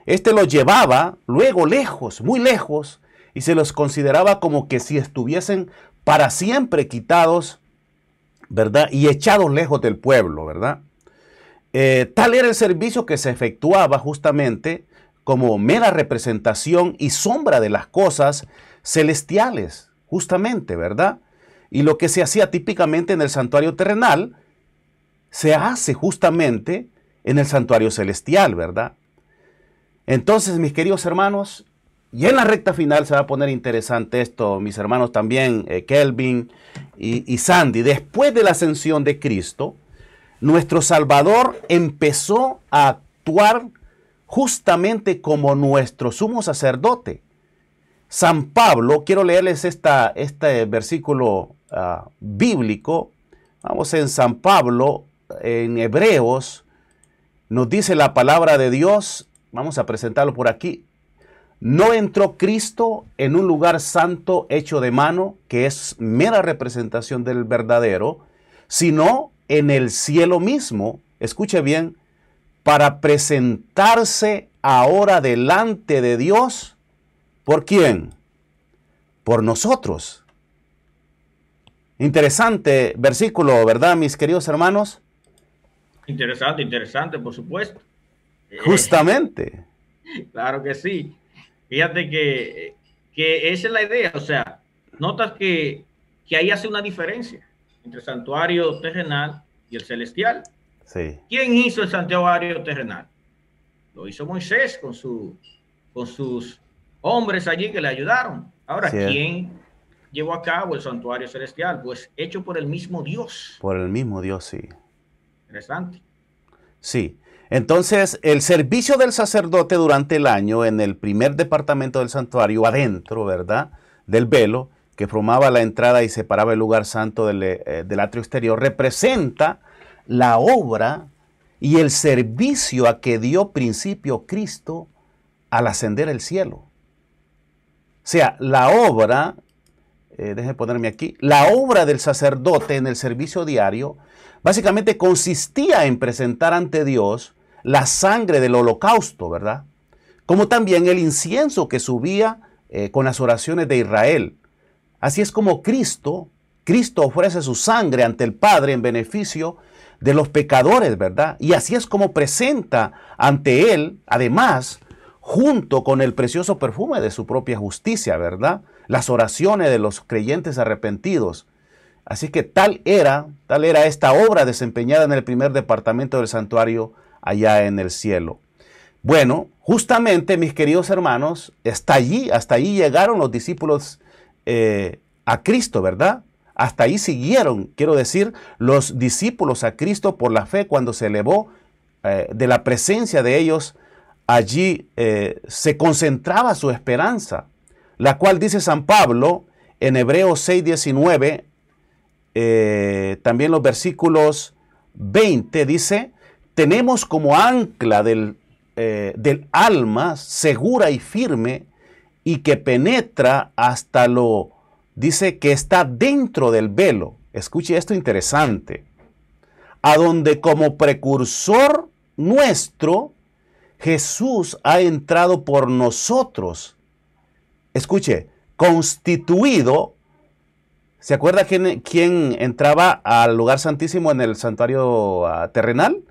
Este los llevaba luego lejos, muy lejos, y se los consideraba como que si estuviesen para siempre quitados, ¿verdad? Y echados lejos del pueblo, ¿verdad? Eh, tal era el servicio que se efectuaba justamente como mera representación y sombra de las cosas celestiales, justamente, ¿verdad? Y lo que se hacía típicamente en el santuario terrenal, se hace justamente en el santuario celestial, ¿verdad? Entonces, mis queridos hermanos, y en la recta final se va a poner interesante esto, mis hermanos también, eh, Kelvin y, Sandy. Después de la ascensión de Cristo, nuestro Salvador empezó a actuar justamente como nuestro sumo sacerdote. San Pablo, quiero leerles esta, este versículo ah, bíblico. Vamos en San Pablo, en Hebreos, nos dice la palabra de Dios Vamos a presentarlo por aquí. No entró Cristo en un lugar santo hecho de mano, que es mera representación del verdadero, sino en el cielo mismo, escuche bien, para presentarse ahora delante de Dios, ¿por quién? Por nosotros. Interesante versículo, ¿verdad, mis queridos hermanos? Interesante, interesante, por supuesto. Justamente. claro que sí. Fíjate que, esa es la idea. O sea, notas que, que ahí hace una diferencia entre el santuario terrenal y el celestial. Sí. ¿Quién hizo el santuario terrenal? Lo hizo Moisés con, su, con sus hombres allí que le ayudaron. Ahora, ¿quién llevó a cabo el santuario celestial? Pues hecho por el mismo Dios. Por el mismo Dios, sí. Interesante. Sí. Entonces, el servicio del sacerdote durante el año en el primer departamento del santuario, adentro, ¿verdad? Del velo, que formaba la entrada y separaba el lugar santo del, eh, atrio exterior, representa la obra y el servicio a que dio principio Cristo al ascender al cielo. O sea, la obra, eh, déjenme ponerme aquí, la obra del sacerdote en el servicio diario básicamente consistía en presentar ante Dios la sangre del holocausto, ¿verdad? Como también el incienso que subía eh, con las oraciones de Israel. Así es como Cristo, Cristo ofrece su sangre ante el Padre en beneficio de los pecadores, ¿verdad? Y así es como presenta ante Él, además, junto con el precioso perfume de su propia justicia, ¿verdad? Las oraciones de los creyentes arrepentidos. Así que tal era, tal era esta obra desempeñada en el primer departamento del santuario allá en el cielo. Bueno, justamente mis queridos hermanos, hasta allí, hasta allí llegaron los discípulos eh, a Cristo, ¿verdad? Hasta ahí siguieron, quiero decir, los discípulos a Cristo por la fe cuando se elevó eh, de la presencia de ellos. Allí eh, se concentraba su esperanza, la cual dice San Pablo en Hebreos 6, 19, también los versículos 20, dice, tenemos como ancla eh, del, alma segura y firme y que penetra hasta lo, dice que está dentro del velo. Escuche esto interesante. A donde como precursor nuestro, Jesús ha entrado por nosotros. Escuche, constituido. ¿Se acuerda quién, quién entraba al lugar santísimo en el santuario ah, terrenal?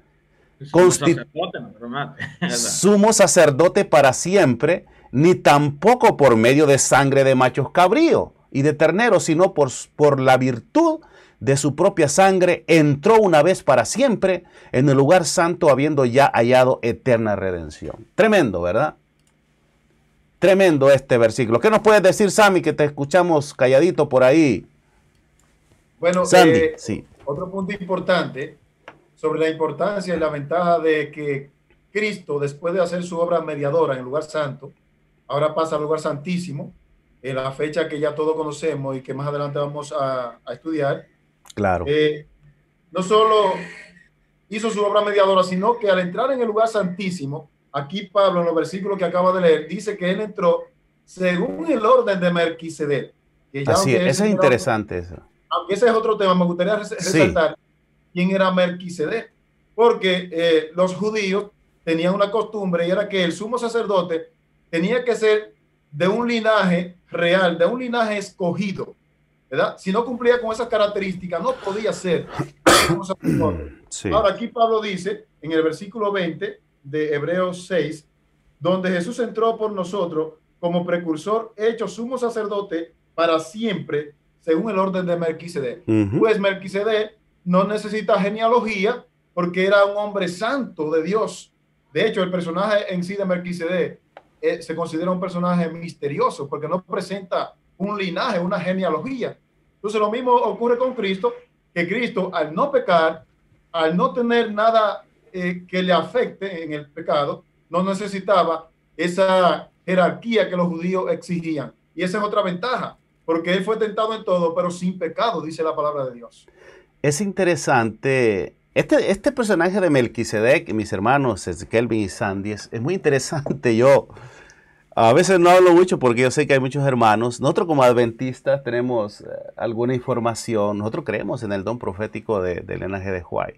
Sumo sacerdote, para siempre, ni tampoco por medio de sangre de machos cabrío y de terneros, sino por, por la virtud de su propia sangre, entró una vez para siempre en el lugar santo, habiendo ya hallado eterna redención. Tremendo, ¿verdad? Tremendo este versículo. ¿Qué nos puedes decir, sami que te escuchamos calladito por ahí? Bueno, Sandy, eh, sí. otro punto importante sobre la importancia y la ventaja de que Cristo, después de hacer su obra mediadora en el lugar santo, ahora pasa al lugar santísimo, en la fecha que ya todos conocemos y que más adelante vamos a, estudiar. Claro. Eh, no solo hizo su obra mediadora, sino que al entrar en el lugar santísimo, aquí Pablo en los versículos que acaba de leer, dice que él entró según el orden de Merquisedec. Así es, eso es interesante. ese es otro tema, me gustaría resaltar quién era Melquisedec, porque eh, los judíos tenían una costumbre y era que el sumo sacerdote tenía que ser de un linaje real, de un linaje escogido, ¿verdad? Si no cumplía con esas características, no podía ser Ahora aquí Pablo dice en el versículo 20 de Hebreos 6, donde Jesús entró por nosotros como precursor hecho sumo sacerdote para siempre, según el orden de Melquisedec. Pues Melquisedec no necesita genealogía porque era un hombre santo de Dios. De hecho, el personaje en sí de Melquisedec eh, se considera un personaje misterioso porque no presenta un linaje, una genealogía. Entonces lo mismo ocurre con Cristo, que Cristo al no pecar, al no tener nada eh, que le afecte en el pecado, no necesitaba esa jerarquía que los judíos exigían. Y esa es otra ventaja, porque él fue tentado en todo, pero sin pecado, dice la palabra de Dios es interesante. Este, este personaje de Melquisedec, mis hermanos Kelvin y Sandy, es, muy interesante. Yo a veces no hablo mucho porque yo sé que hay muchos hermanos. Nosotros como adventistas tenemos eh, alguna información. Nosotros creemos en el don profético del linaje de Huay.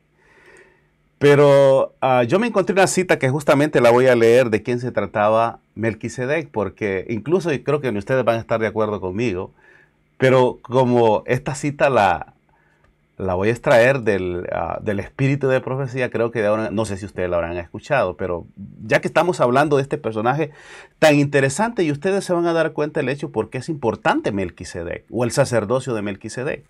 Pero ah, yo me encontré una cita que justamente la voy a leer de quién se trataba Melquisedec, porque incluso y creo que ustedes van a estar de acuerdo conmigo, pero como esta cita la, la voy a extraer ah, del, espíritu de profecía, creo que de ahora, no sé si ustedes la habrán escuchado, pero ya que estamos hablando de este personaje tan interesante y ustedes se van a dar cuenta del hecho por qué es importante Melquisedec o el sacerdocio de Melquisedec.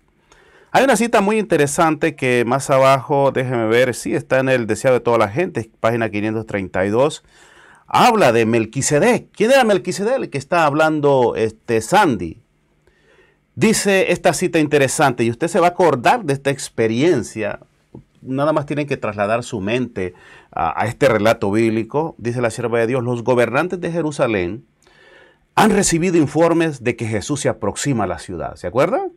Hay una cita muy interesante que más abajo, déjeme ver, sí, está en el Deseo de toda la gente, página 532. Habla de Melquisedec. ¿Quién era Melquisedec? El que está hablando este, Sandy Dice esta cita interesante, y usted se va a acordar de esta experiencia, nada más tienen que trasladar su mente a, este relato bíblico, dice la sierva de Dios, los gobernantes de Jerusalén han recibido informes de que Jesús se aproxima a la ciudad, ¿se acuerda?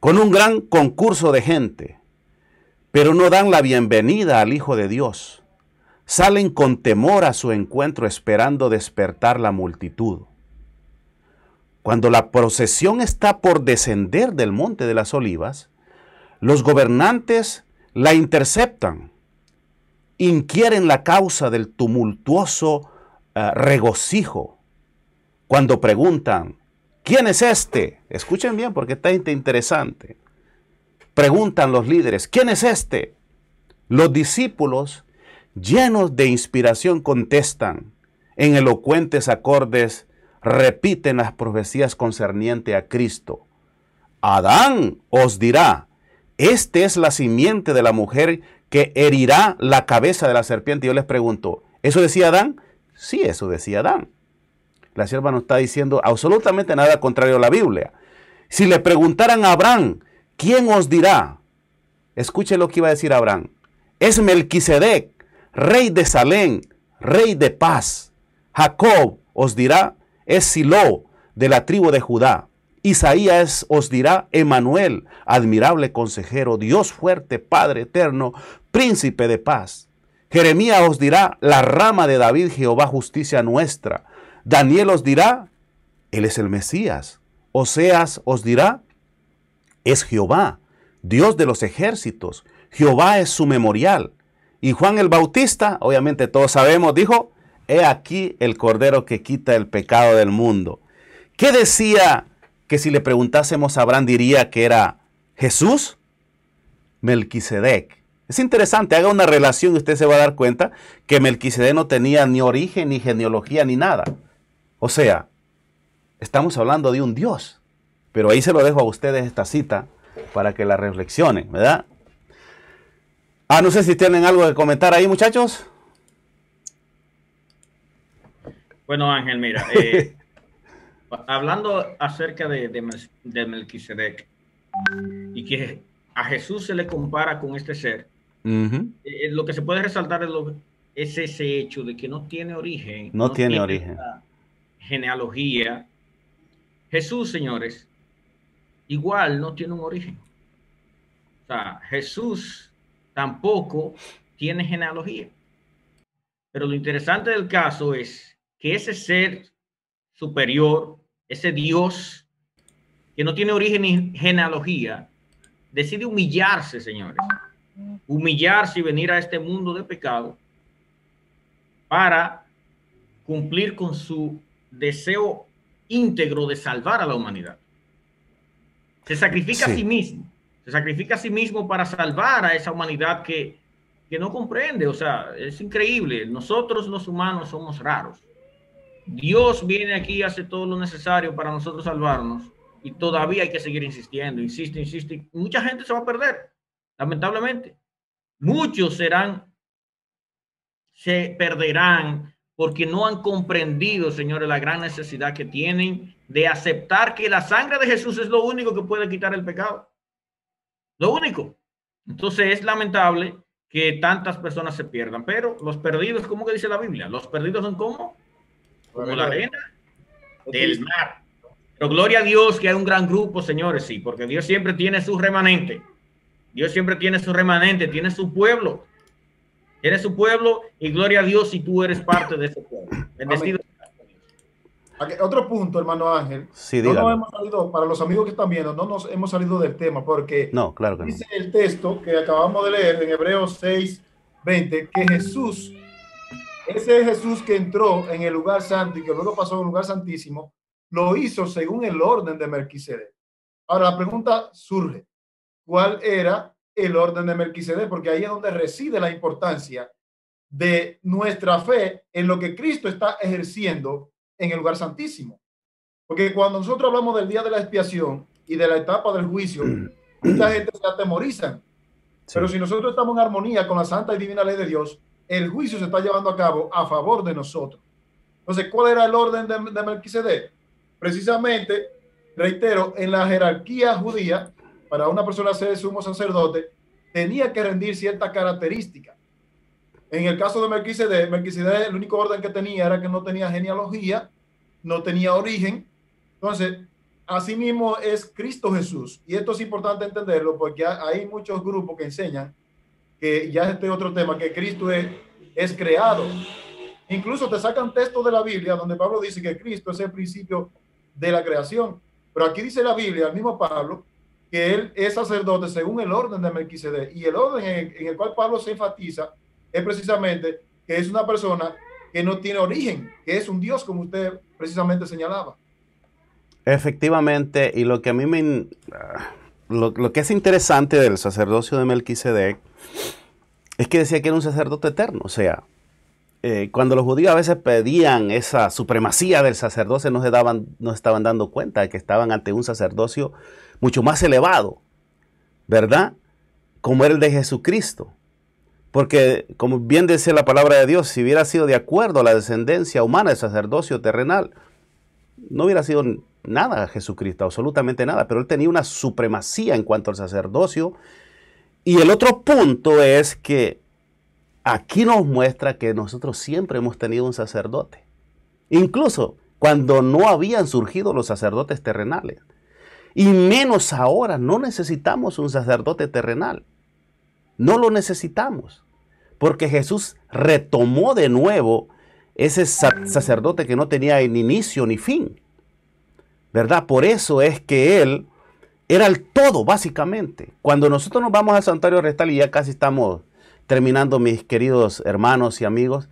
Con un gran concurso de gente, pero no dan la bienvenida al Hijo de Dios. Salen con temor a su encuentro esperando despertar la multitud. Cuando la procesión está por descender del Monte de las Olivas, los gobernantes la interceptan, inquieren la causa del tumultuoso eh, regocijo. Cuando preguntan, ¿quién es este? Escuchen bien porque está interesante. Preguntan los líderes, ¿quién es este? Los discípulos, llenos de inspiración, contestan en elocuentes acordes repiten las profecías concerniente a Cristo. Adán os dirá, esta es la simiente de la mujer que herirá la cabeza de la serpiente. Yo les pregunto, ¿eso decía Adán? Sí, eso decía Adán. La sierva no está diciendo absolutamente nada contrario a la Biblia. Si le preguntaran a Abraham, ¿quién os dirá? Escuche lo que iba a decir Abraham. Es Melquisedec, rey de Salem, rey de paz. Jacob os dirá, es Silo de la tribu de Judá. Isaías os dirá, Emanuel, admirable consejero, Dios fuerte, Padre eterno, príncipe de paz. Jeremías os dirá, la rama de David, Jehová, justicia nuestra. Daniel os dirá, Él es el Mesías. Oseas os dirá, es Jehová, Dios de los ejércitos. Jehová es su memorial. Y Juan el Bautista, obviamente todos sabemos, dijo, he aquí el Cordero que quita el pecado del mundo. ¿Qué decía que si le preguntásemos a Abraham diría que era Jesús? Melquisedec. Es interesante, haga una relación y usted se va a dar cuenta que Melquisedec no tenía ni origen, ni genealogía, ni nada. O sea, estamos hablando de un Dios. Pero ahí se lo dejo a ustedes esta cita para que la reflexionen, ¿verdad? Ah, no sé si tienen algo que comentar ahí, muchachos. Bueno, Ángel, mira, eh, hablando acerca de, de, Melquisedec y que a Jesús se le compara con este ser, eh, lo que se puede resaltar es, ese hecho de que no tiene origen. No, tiene, tiene, origen. Genealogía. Jesús, señores, igual no tiene un origen. O sea, Jesús tampoco tiene genealogía. Pero lo interesante del caso es que ese ser superior, ese Dios que no tiene origen ni genealogía, decide humillarse, señores, humillarse y venir a este mundo de pecado para cumplir con su deseo íntegro de salvar a la humanidad. Se sacrifica a sí mismo, se sacrifica a sí mismo para salvar a esa humanidad que, que no comprende, o sea, es increíble, nosotros los humanos somos raros. Dios viene aquí y hace todo lo necesario para nosotros salvarnos y todavía hay que seguir insistiendo, insiste, insiste. Mucha gente se va a perder, lamentablemente. Muchos serán, se perderán porque no han comprendido, señores, la gran necesidad que tienen de aceptar que la sangre de Jesús es lo único que puede quitar el pecado. Lo único. Entonces es lamentable que tantas personas se pierdan, pero los perdidos, ¿cómo que dice la Biblia? Los perdidos son como como la arena del mar. Pero gloria a Dios que hay un gran grupo, señores, sí, porque Dios siempre tiene su remanente. Dios siempre tiene su remanente, tiene su pueblo. Tiene su pueblo y gloria a Dios si tú eres parte de ese pueblo. Otro punto, hermano Ángel. Sí, hemos salido, para los amigos que están viendo, no nos hemos salido del tema porque no, claro dice el texto que acabamos de leer en Hebreos 6, 20, que Jesús ese Jesús que entró en el lugar santo y que luego pasó al lugar santísimo, lo hizo según el orden de Melquisedec. Ahora la pregunta surge, ¿cuál era el orden de Melquisedec? Porque ahí es donde reside la importancia de nuestra fe en lo que Cristo está ejerciendo en el lugar santísimo. Porque cuando nosotros hablamos del día de la expiación y de la etapa del juicio, mucha gente se atemoriza. Pero si nosotros estamos en armonía con la santa y divina ley de Dios, el juicio se está llevando a cabo a favor de nosotros. Entonces, ¿cuál era el orden de, de Precisamente, reitero, en la jerarquía judía, para una persona ser sumo sacerdote, tenía que rendir cierta característica. En el caso de Melquisedec, Melquisedec el único orden que tenía era que no tenía genealogía, no tenía origen. Entonces, asimismo es Cristo Jesús. Y esto es importante entenderlo porque hay muchos grupos que enseñan que ya este otro tema, que Cristo es, es creado. Incluso te sacan textos de la Biblia donde Pablo dice que Cristo es el principio de la creación. Pero aquí dice la Biblia, el mismo Pablo, que él es sacerdote según el orden de Melquisedec. Y el orden en el, cual Pablo se enfatiza es precisamente que es una persona que no tiene origen, que es un Dios, como usted precisamente señalaba. Efectivamente, y lo que a mí me lo, que es interesante del sacerdocio de Melquisedec es que decía que era un sacerdote eterno. O sea, eh, cuando los judíos a veces pedían esa supremacía del sacerdocio, no, se daban, estaban dando cuenta de que estaban ante un sacerdocio mucho más elevado, ¿verdad? Como era el de Jesucristo. Porque, como bien decía la palabra de Dios, si hubiera sido de acuerdo a la descendencia humana, del sacerdocio terrenal, no hubiera sido nada Jesucristo, absolutamente nada, pero él tenía una supremacía en cuanto al sacerdocio. Y el otro punto es que aquí nos muestra que nosotros siempre hemos tenido un sacerdote, incluso cuando no habían surgido los sacerdotes terrenales. Y menos ahora, no necesitamos un sacerdote terrenal. No lo necesitamos, porque Jesús retomó de nuevo ese sacerdote que no tenía ni inicio ni fin. ¿Verdad? Por eso es que él era el todo, básicamente. Cuando nosotros nos vamos al santuario restal, y ya casi estamos terminando, mis queridos hermanos y amigos,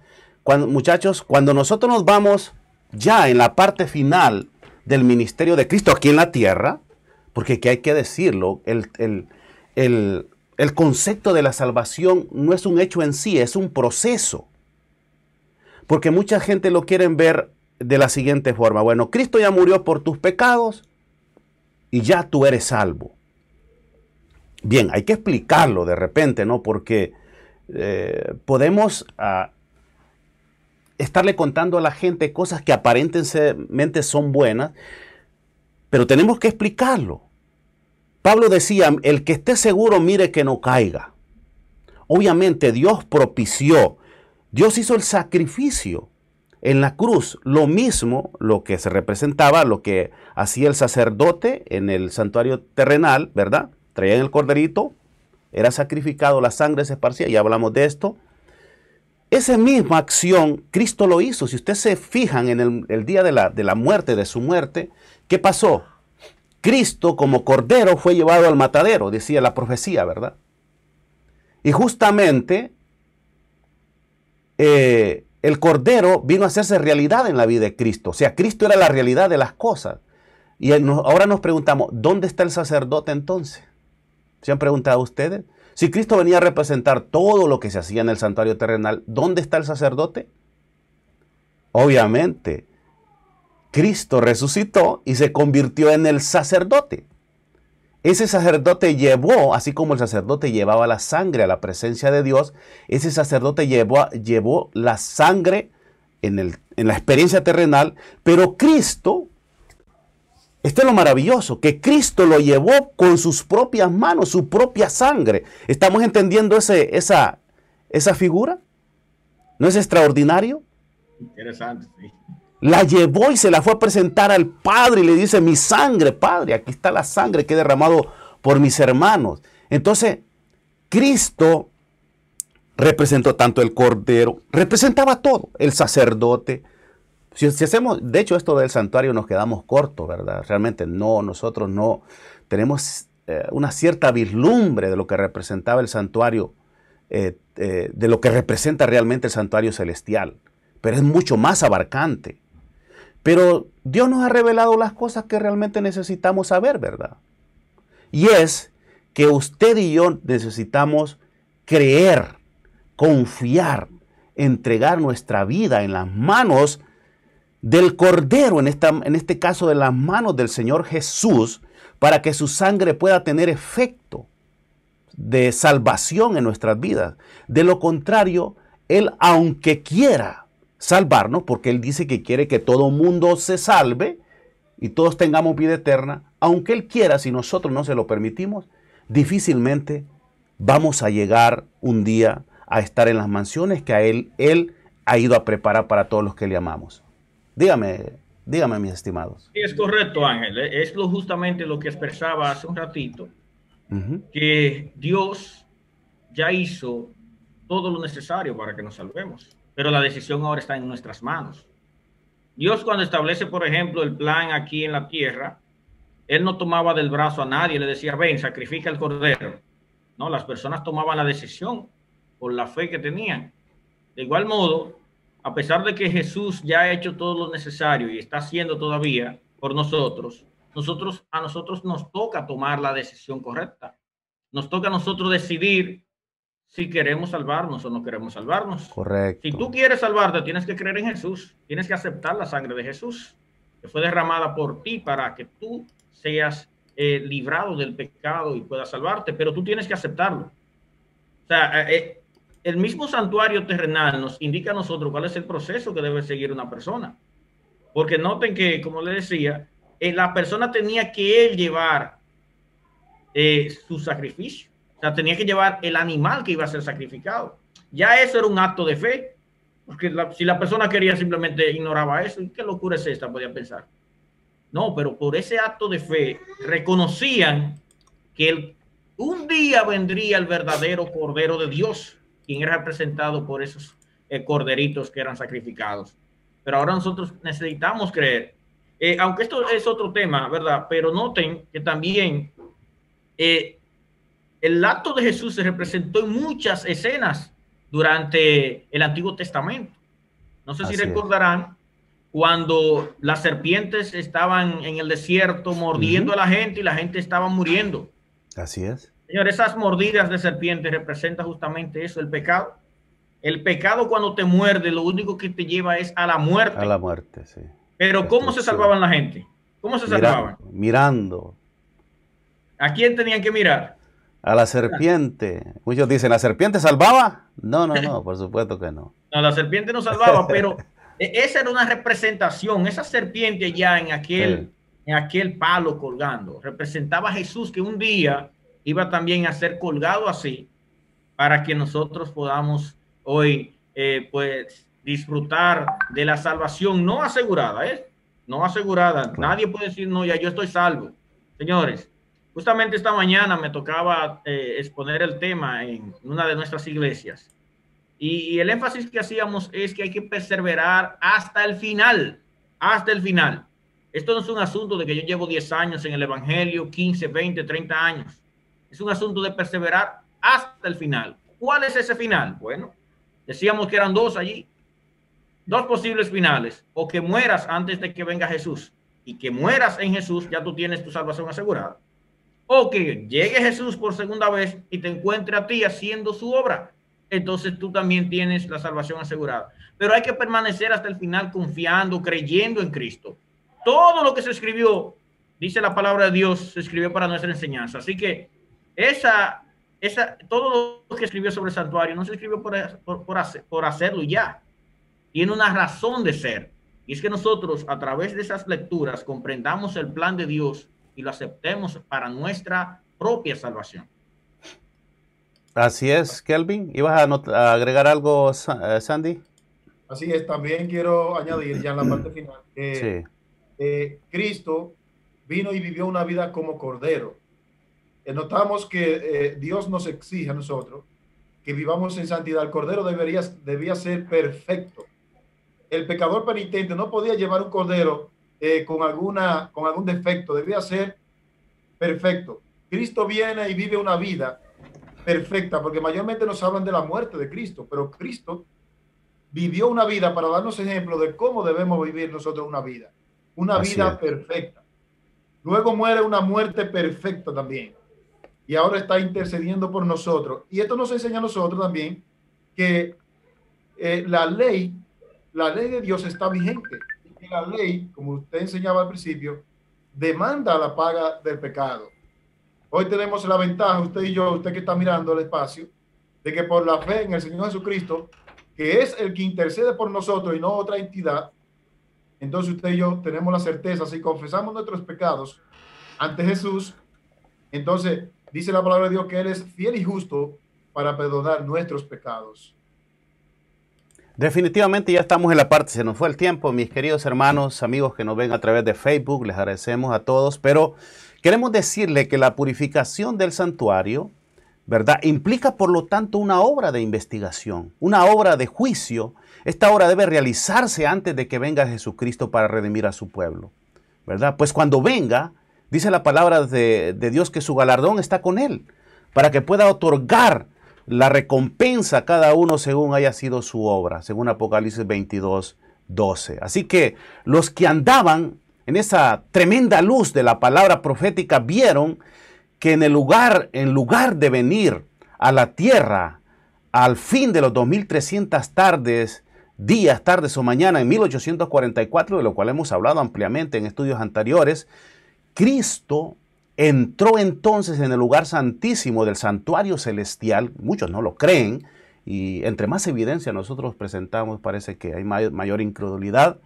muchachos, cuando nosotros nos vamos ya en la parte final del ministerio de Cristo aquí en la tierra, porque que hay que decirlo, el concepto de la salvación no es un hecho en sí, es un proceso. Porque mucha gente lo quieren ver de la siguiente forma. Bueno, Cristo ya murió por tus pecados y ya tú eres salvo. Bien, hay que explicarlo de repente, ¿no? Porque eh, podemos ah, estarle contando a la gente cosas que aparentemente son buenas, pero tenemos que explicarlo. Pablo decía, el que esté seguro mire que no caiga. Obviamente Dios propició Dios hizo el sacrificio en la cruz, lo mismo lo que se representaba, lo que hacía el sacerdote en el santuario terrenal, ¿verdad? Traían el corderito, era sacrificado, la sangre se esparcía, ya hablamos de esto. Esa misma acción Cristo lo hizo. Si ustedes se fijan en el, día de la, de la muerte, de su muerte, ¿qué pasó? Cristo como cordero fue llevado al matadero, decía la profecía, ¿verdad? Y justamente eh, el Cordero vino a hacerse realidad en la vida de Cristo. O sea, Cristo era la realidad de las cosas. Y ahora nos preguntamos, ¿dónde está el sacerdote entonces? ¿Se han preguntado ustedes? Si Cristo venía a representar todo lo que se hacía en el santuario terrenal, ¿dónde está el sacerdote? Obviamente, Cristo resucitó y se convirtió en el sacerdote. Ese sacerdote llevó, así como el sacerdote llevaba la sangre a la presencia de Dios, ese sacerdote llevó, llevó la sangre en, la experiencia terrenal, pero Cristo, esto es lo maravilloso, que Cristo lo llevó con sus propias manos, su propia sangre. ¿Estamos entendiendo ese, esa, esa figura? ¿No es extraordinario? Interesante, sí la llevó y se la fue a presentar al Padre y le dice, mi sangre, Padre, aquí está la sangre que he derramado por mis hermanos. Entonces, Cristo representó tanto el Cordero, representaba todo, el sacerdote. Si, hacemos, de hecho, esto del santuario nos quedamos cortos, ¿verdad? Realmente no, nosotros no tenemos eh, una cierta vislumbre de lo que representaba el santuario, eh, eh, de lo que representa realmente el santuario celestial, pero es mucho más abarcante. Pero Dios nos ha revelado las cosas que realmente necesitamos saber, ¿verdad? Y es que usted y yo necesitamos creer, confiar, entregar nuestra vida en las manos del Cordero, en, este caso de las manos del Señor Jesús, para que su sangre pueda tener efecto de salvación en nuestras vidas. De lo contrario, Él, aunque quiera, salvarnos, porque Él dice que quiere que todo mundo se salve y todos tengamos vida eterna, aunque Él quiera, si nosotros no se lo permitimos, difícilmente vamos a llegar un día a estar en las mansiones que a Él, Él ha ido a preparar para todos los que le amamos. Dígame, dígame, mis estimados. Es correcto, Ángel. Eh, es lo, justamente lo que expresaba hace un ratito, que Dios ya hizo todo lo necesario para que nos salvemos pero la decisión ahora está en nuestras manos. Dios cuando establece, por ejemplo, el plan aquí en la tierra, Él no tomaba del brazo a nadie, le decía, ven, sacrifica el cordero. No, las personas tomaban la decisión por la fe que tenían. De igual modo, a pesar de que Jesús ya ha hecho todo lo necesario y está haciendo todavía por nosotros, nosotros a nosotros nos toca tomar la decisión correcta. Nos toca a nosotros decidir si queremos salvarnos o no queremos salvarnos. Correcto. Si tú quieres salvarte, tienes que creer en Jesús, tienes que aceptar la sangre de Jesús, que fue derramada por ti para que tú seas eh, librado del pecado y puedas salvarte, pero tú tienes que aceptarlo. O sea, eh, eh, el mismo santuario terrenal nos indica a nosotros cuál es el proceso que debe seguir una persona. Porque noten que, como le decía, la persona tenía que él llevar su sacrificio o sea, tenía que llevar el animal que iba a ser sacrificado. Ya eso era un acto de fe. Porque si la persona quería simplemente ignoraba eso, ¿qué locura es esta? Podía pensar. No, pero por ese acto de fe reconocían que un día vendría el verdadero Cordero de Dios, quien era representado por esos eh, corderitos que eran sacrificados. Pero ahora nosotros necesitamos creer. Eh, aunque esto es otro tema, ¿verdad? Pero noten que también eh, el acto de Jesús se representó en muchas escenas durante el Antiguo Testamento. No sé si recordarán cuando las serpientes estaban en el desierto mordiendo a la gente y la gente estaba muriendo. Así es. Señor, esas mordidas de serpientes representan justamente eso, el pecado. El pecado cuando te muerde, lo único que te lleva es a la muerte. A la muerte, sí. Pero ¿cómo se salvaban la gente? ¿Cómo se salvaban? mirando. ¿A quién tenían que mirar? a la serpiente. Muchos dicen, ¿la serpiente salvaba? No, no, no, por supuesto que no. No, la serpiente no salvaba, pero e, esa era una representación, esa serpiente ya en aquel, en aquel palo colgando, representaba a Jesús que un día iba también a ser colgado así para que nosotros podamos hoy eh, pues disfrutar de la salvación no asegurada, ¿eh? No asegurada. Nadie puede decir, no, ya yo estoy salvo. Señores, Justamente esta mañana me tocaba eh, exponer el tema en una de nuestras iglesias. Y, y el énfasis que hacíamos es que hay que perseverar hasta el final, hasta el final. Esto no es un asunto de que yo llevo 10 años en el Evangelio, 15, 20, 30 años. Es un asunto de perseverar hasta el final. ¿Cuál es ese final? Bueno, decíamos que eran dos allí. Dos posibles finales. O que mueras antes de que venga Jesús. Y que mueras en Jesús, ya tú tienes tu salvación asegurada. O que llegue Jesús por segunda vez y te encuentre a ti haciendo su obra. Entonces tú también tienes la salvación asegurada. Pero hay que permanecer hasta el final confiando, creyendo en Cristo. Todo lo que se escribió, dice la palabra de Dios, se escribió para nuestra enseñanza. Así que esa, esa, todo lo que escribió sobre el santuario no se escribió por, por hacerlo ya. Tiene una razón de ser. Y es que nosotros, a través de esas lecturas, comprendamos el plan de Dios y lo aceptemos para nuestra propia salvación. Así es, Kelvin. ¿Ibas a, agregar algo, eh, Sandy? Así es, también quiero añadir ya en la parte final que eh, Cristo vino y vivió una vida como cordero. Eh, notamos que Dios nos exige a nosotros que vivamos en santidad. El cordero debería, debía ser perfecto. El pecador penitente no podía llevar un cordero eh, con, alguna, con algún defecto, debía ser perfecto. Cristo viene y vive una vida perfecta, porque mayormente nos hablan de la muerte de Cristo, pero Cristo vivió una vida para darnos ejemplo de cómo debemos vivir nosotros una vida, una vida perfecta. Luego muere una muerte perfecta también. Y ahora está intercediendo por nosotros. Y esto nos enseña a nosotros también que eh, la ley, la ley de Dios está vigente que la ley, como usted enseñaba al principio, demanda la paga del pecado. Hoy tenemos la ventaja, usted y yo, usted que está mirando el espacio, de que por la fe en el Señor Jesucristo, que es el que intercede por nosotros y no otra entidad, entonces usted y yo tenemos la certeza, si confesamos nuestros pecados ante Jesús, entonces dice la palabra de Dios que Él es fiel y justo para perdonar nuestros pecados. Definitivamente ya estamos en la parte, se nos fue el tiempo, mis queridos hermanos, amigos que nos ven a través de Facebook, les agradecemos a todos, pero queremos decirle que la purificación del santuario, ¿verdad? Implica por lo tanto una obra de investigación, una obra de juicio. Esta obra debe realizarse antes de que venga Jesucristo para redimir a su pueblo, ¿verdad? Pues cuando venga, dice la palabra de, de Dios que su galardón está con él, para que pueda otorgar la recompensa cada uno según haya sido su obra, según Apocalipsis 22, 12. Así que los que andaban en esa tremenda luz de la palabra profética vieron que en el lugar, en lugar de venir a la tierra al fin de los 2300 tardes, días, tardes o mañana en 1844, de lo cual hemos hablado ampliamente en estudios anteriores, Cristo Entró entonces en el lugar santísimo del santuario celestial, muchos no lo creen, y entre más evidencia nosotros presentamos parece que hay mayor incredulidad,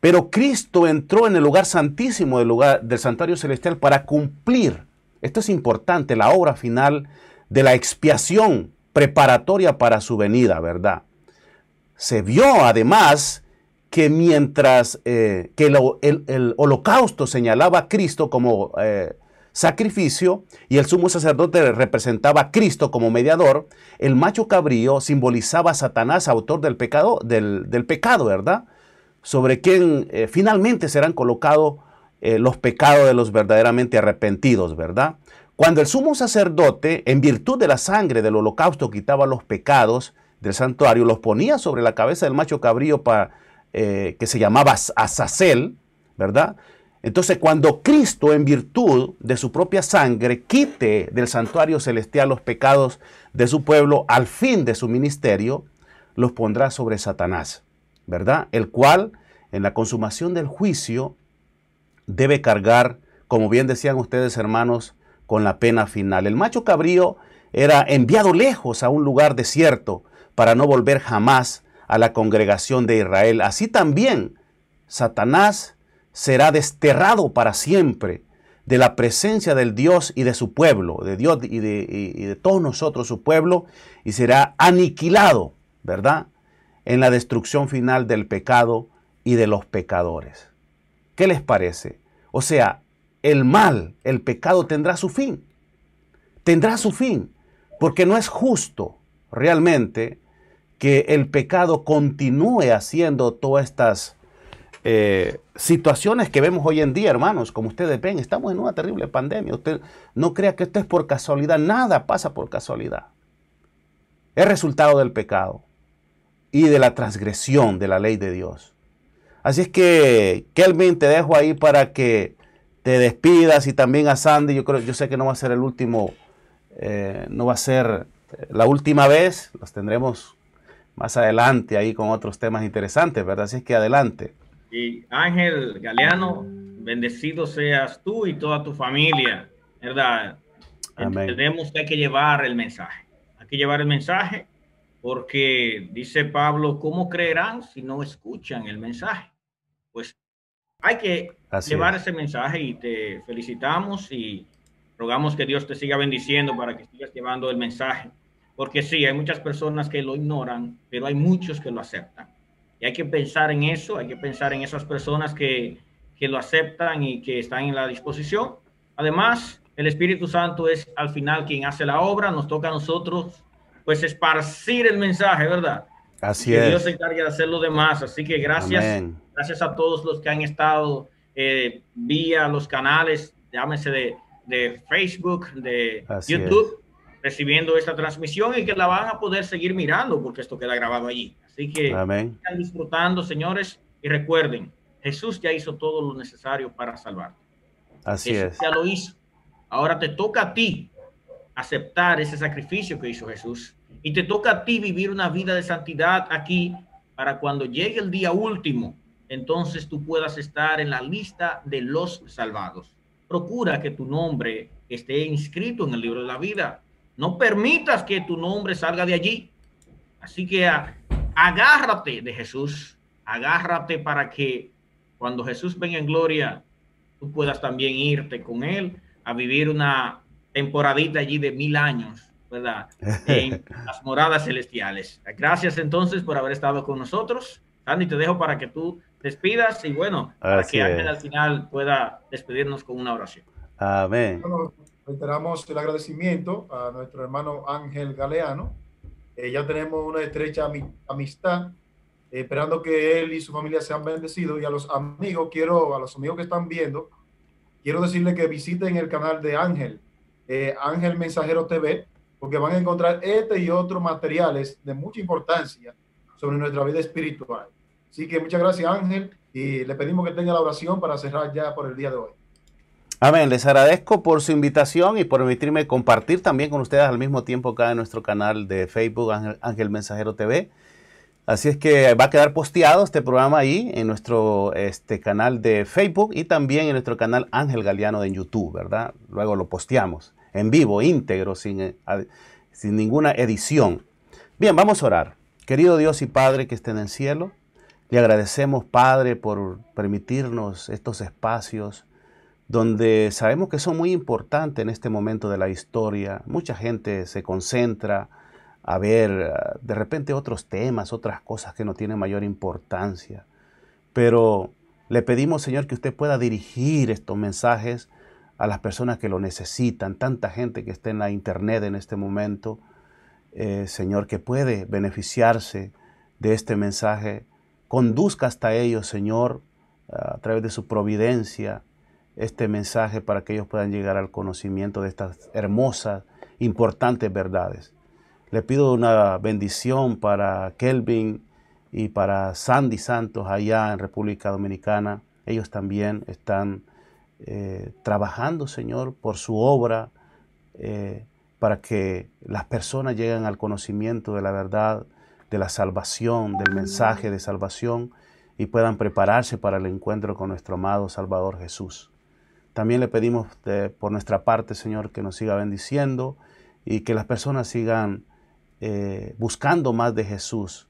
pero Cristo entró en el lugar santísimo del, del santuario celestial para cumplir, esto es importante, la obra final de la expiación preparatoria para su venida, ¿verdad? Se vio además que mientras eh, que el, holocausto señalaba a Cristo como eh, sacrificio y el sumo sacerdote representaba a Cristo como mediador, el macho cabrío simbolizaba a Satanás, autor del pecado, del, pecado ¿verdad? Sobre quien eh, finalmente serán colocados eh, los pecados de los verdaderamente arrepentidos, ¿verdad? Cuando el sumo sacerdote, en virtud de la sangre del holocausto, quitaba los pecados del santuario, los ponía sobre la cabeza del macho cabrío eh, que se llamaba Azazel, ¿verdad? Entonces, cuando Cristo, en virtud de su propia sangre, quite del santuario celestial los pecados de su pueblo al fin de su ministerio, los pondrá sobre Satanás, ¿verdad? El cual, en la consumación del juicio, debe cargar, como bien decían ustedes, hermanos, con la pena final. El macho cabrío era enviado lejos a un lugar desierto para no volver jamás a la congregación de Israel. Así también Satanás será desterrado para siempre de la presencia del Dios y de su pueblo, de Dios y de, todos nosotros, su pueblo, y será aniquilado, ¿verdad? En la destrucción final del pecado y de los pecadores. ¿Qué les parece? O sea, el mal, el pecado tendrá su fin. Tendrá su fin, porque no es justo realmente que el pecado continúe haciendo todas estas eh, situaciones que vemos hoy en día, hermanos, como ustedes ven, estamos en una terrible pandemia. Usted no crea que esto es por casualidad, nada pasa por casualidad. Es resultado del pecado y de la transgresión de la ley de Dios. Así es que, Kelvin, te dejo ahí para que te despidas y también a Sandy. Yo creo, yo sé que no va a ser el último, eh, no va a ser eh, la última vez. Los tendremos más adelante ahí con otros temas interesantes, ¿verdad? Así es que adelante. Y Ángel Galeano, bendecido seas tú y toda tu familia, ¿verdad? Amén. Tenemos que llevar el mensaje. Hay que llevar el mensaje porque dice Pablo, ¿cómo creerán si no escuchan el mensaje? Pues hay que llevar ese mensaje y te felicitamos y rogamos que Dios te siga bendiciendo para que sigas llevando el mensaje. Porque sí, hay muchas personas que lo ignoran, pero hay muchos que lo aceptan. Y hay que pensar en eso, hay que pensar en esas personas que, lo aceptan y que están en la disposición. Además, el Espíritu Santo es al final quien hace la obra, nos toca a nosotros pues esparcir el mensaje, ¿verdad? Así que es. Dios se encargue de hacer lo demás. Así que gracias, gracias a todos los que han estado eh, vía los canales, llámese de, Facebook, de YouTube, recibiendo esta transmisión y que la van a poder seguir mirando porque esto queda grabado allí. Así que están disfrutando, señores, y recuerden, Jesús ya hizo todo lo necesario para salvarte. Así es. Ya lo hizo. Ahora te toca a ti aceptar ese sacrificio que hizo Jesús. Y te toca a ti vivir una vida de santidad aquí para cuando llegue el día último, entonces tú puedas estar en la lista de los salvados. Procura que tu nombre esté inscrito en el libro de la vida. No permitas que tu nombre salga de allí. Así que a, agárrate de Jesús, agárrate para que cuando Jesús venga en gloria, tú puedas también irte con Él a vivir una temporadita allí de mil años, ¿verdad? En las moradas celestiales. Gracias entonces por haber estado con nosotros. Andy, te dejo para que tú despidas y bueno, para que al final pueda despedirnos con una oración. Amén. Bueno, reiteramos el agradecimiento a nuestro hermano Ángel Galeano eh, ya tenemos una estrecha amistad, eh, esperando que él y su familia sean bendecidos. Y a los amigos, quiero, a los amigos que están viendo, quiero decirle que visiten el canal de Ángel, eh, Ángel Mensajero TV, porque van a encontrar este y otros materiales de mucha importancia sobre nuestra vida espiritual. Así que muchas gracias Ángel y le pedimos que tenga la oración para cerrar ya por el día de hoy. Amén, les agradezco por su invitación y por permitirme compartir también con ustedes al mismo tiempo acá en nuestro canal de Facebook Ángel, Mensajero TV. Así es que va a quedar posteado este programa ahí en nuestro este, canal de Facebook y también en nuestro canal Ángel Galeano de YouTube, ¿verdad? Luego lo posteamos en vivo, íntegro, sin, eh, sin ninguna edición. Bien, vamos a orar. Querido Dios y Padre que estén en el cielo, le agradecemos, Padre, por permitirnos estos espacios donde sabemos que son muy importantes en este momento de la historia. Mucha gente se concentra a ver eh, de repente otros temas, otras cosas que no tienen mayor importancia. Pero le pedimos, Señor, que usted pueda dirigir estos mensajes a las personas que lo necesitan, tanta gente que está en la internet en este momento, eh, Señor, que puede beneficiarse de este mensaje. Conduzca hasta ellos, Señor, eh, a través de su providencia, este mensaje para que ellos puedan llegar al conocimiento de estas hermosas, importantes verdades. Le pido una bendición para Kelvin y para Sandy Santos allá en República Dominicana. Ellos también están eh, trabajando, Señor, por su obra, eh, para que las personas lleguen al conocimiento de la verdad, de la salvación, del mensaje de salvación y puedan prepararse para el encuentro con nuestro amado Salvador Jesús. También le pedimos por nuestra parte, Señor, que nos siga bendiciendo y que las personas sigan eh, buscando más de Jesús.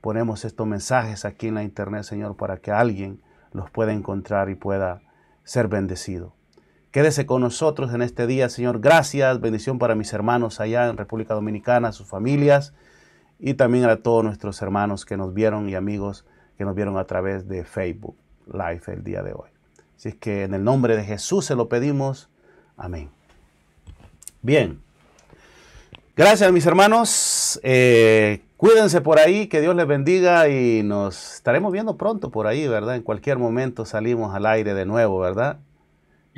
Ponemos estos mensajes aquí en la internet, Señor, para que alguien los pueda encontrar y pueda ser bendecido. Quédese con nosotros en este día, Señor. Gracias, bendición para mis hermanos allá en República Dominicana, sus familias y también a todos nuestros hermanos que nos vieron y amigos que nos vieron a través de Facebook Live el día de hoy. Si es que en el nombre de Jesús se lo pedimos. Amén. Bien. Gracias mis hermanos. Eh, cuídense por ahí, que Dios les bendiga y nos estaremos viendo pronto por ahí, ¿verdad? En cualquier momento salimos al aire de nuevo, ¿verdad?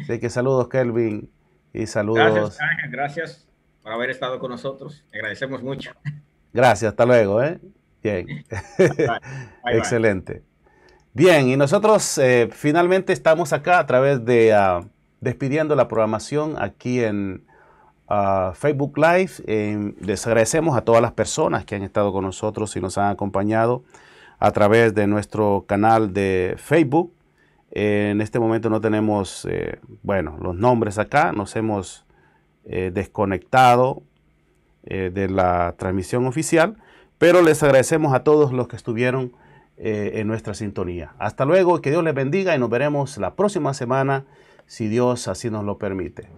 Así que saludos Kelvin y saludos. Gracias, gracias por haber estado con nosotros. agradecemos mucho. Gracias, hasta luego, ¿eh? Bien. Excelente. Bien, y nosotros eh, finalmente estamos acá a través de ah, despidiendo la programación aquí en ah, Facebook Live. Em, les agradecemos a todas las personas que han estado con nosotros y nos han acompañado a través de nuestro canal de Facebook. en este momento no tenemos, eh, bueno, los nombres acá, nos hemos eh, desconectado de la transmisión oficial, pero les agradecemos a todos los que estuvieron eh, en nuestra sintonía. Hasta luego, que Dios les bendiga y nos veremos la próxima semana, si Dios así nos lo permite.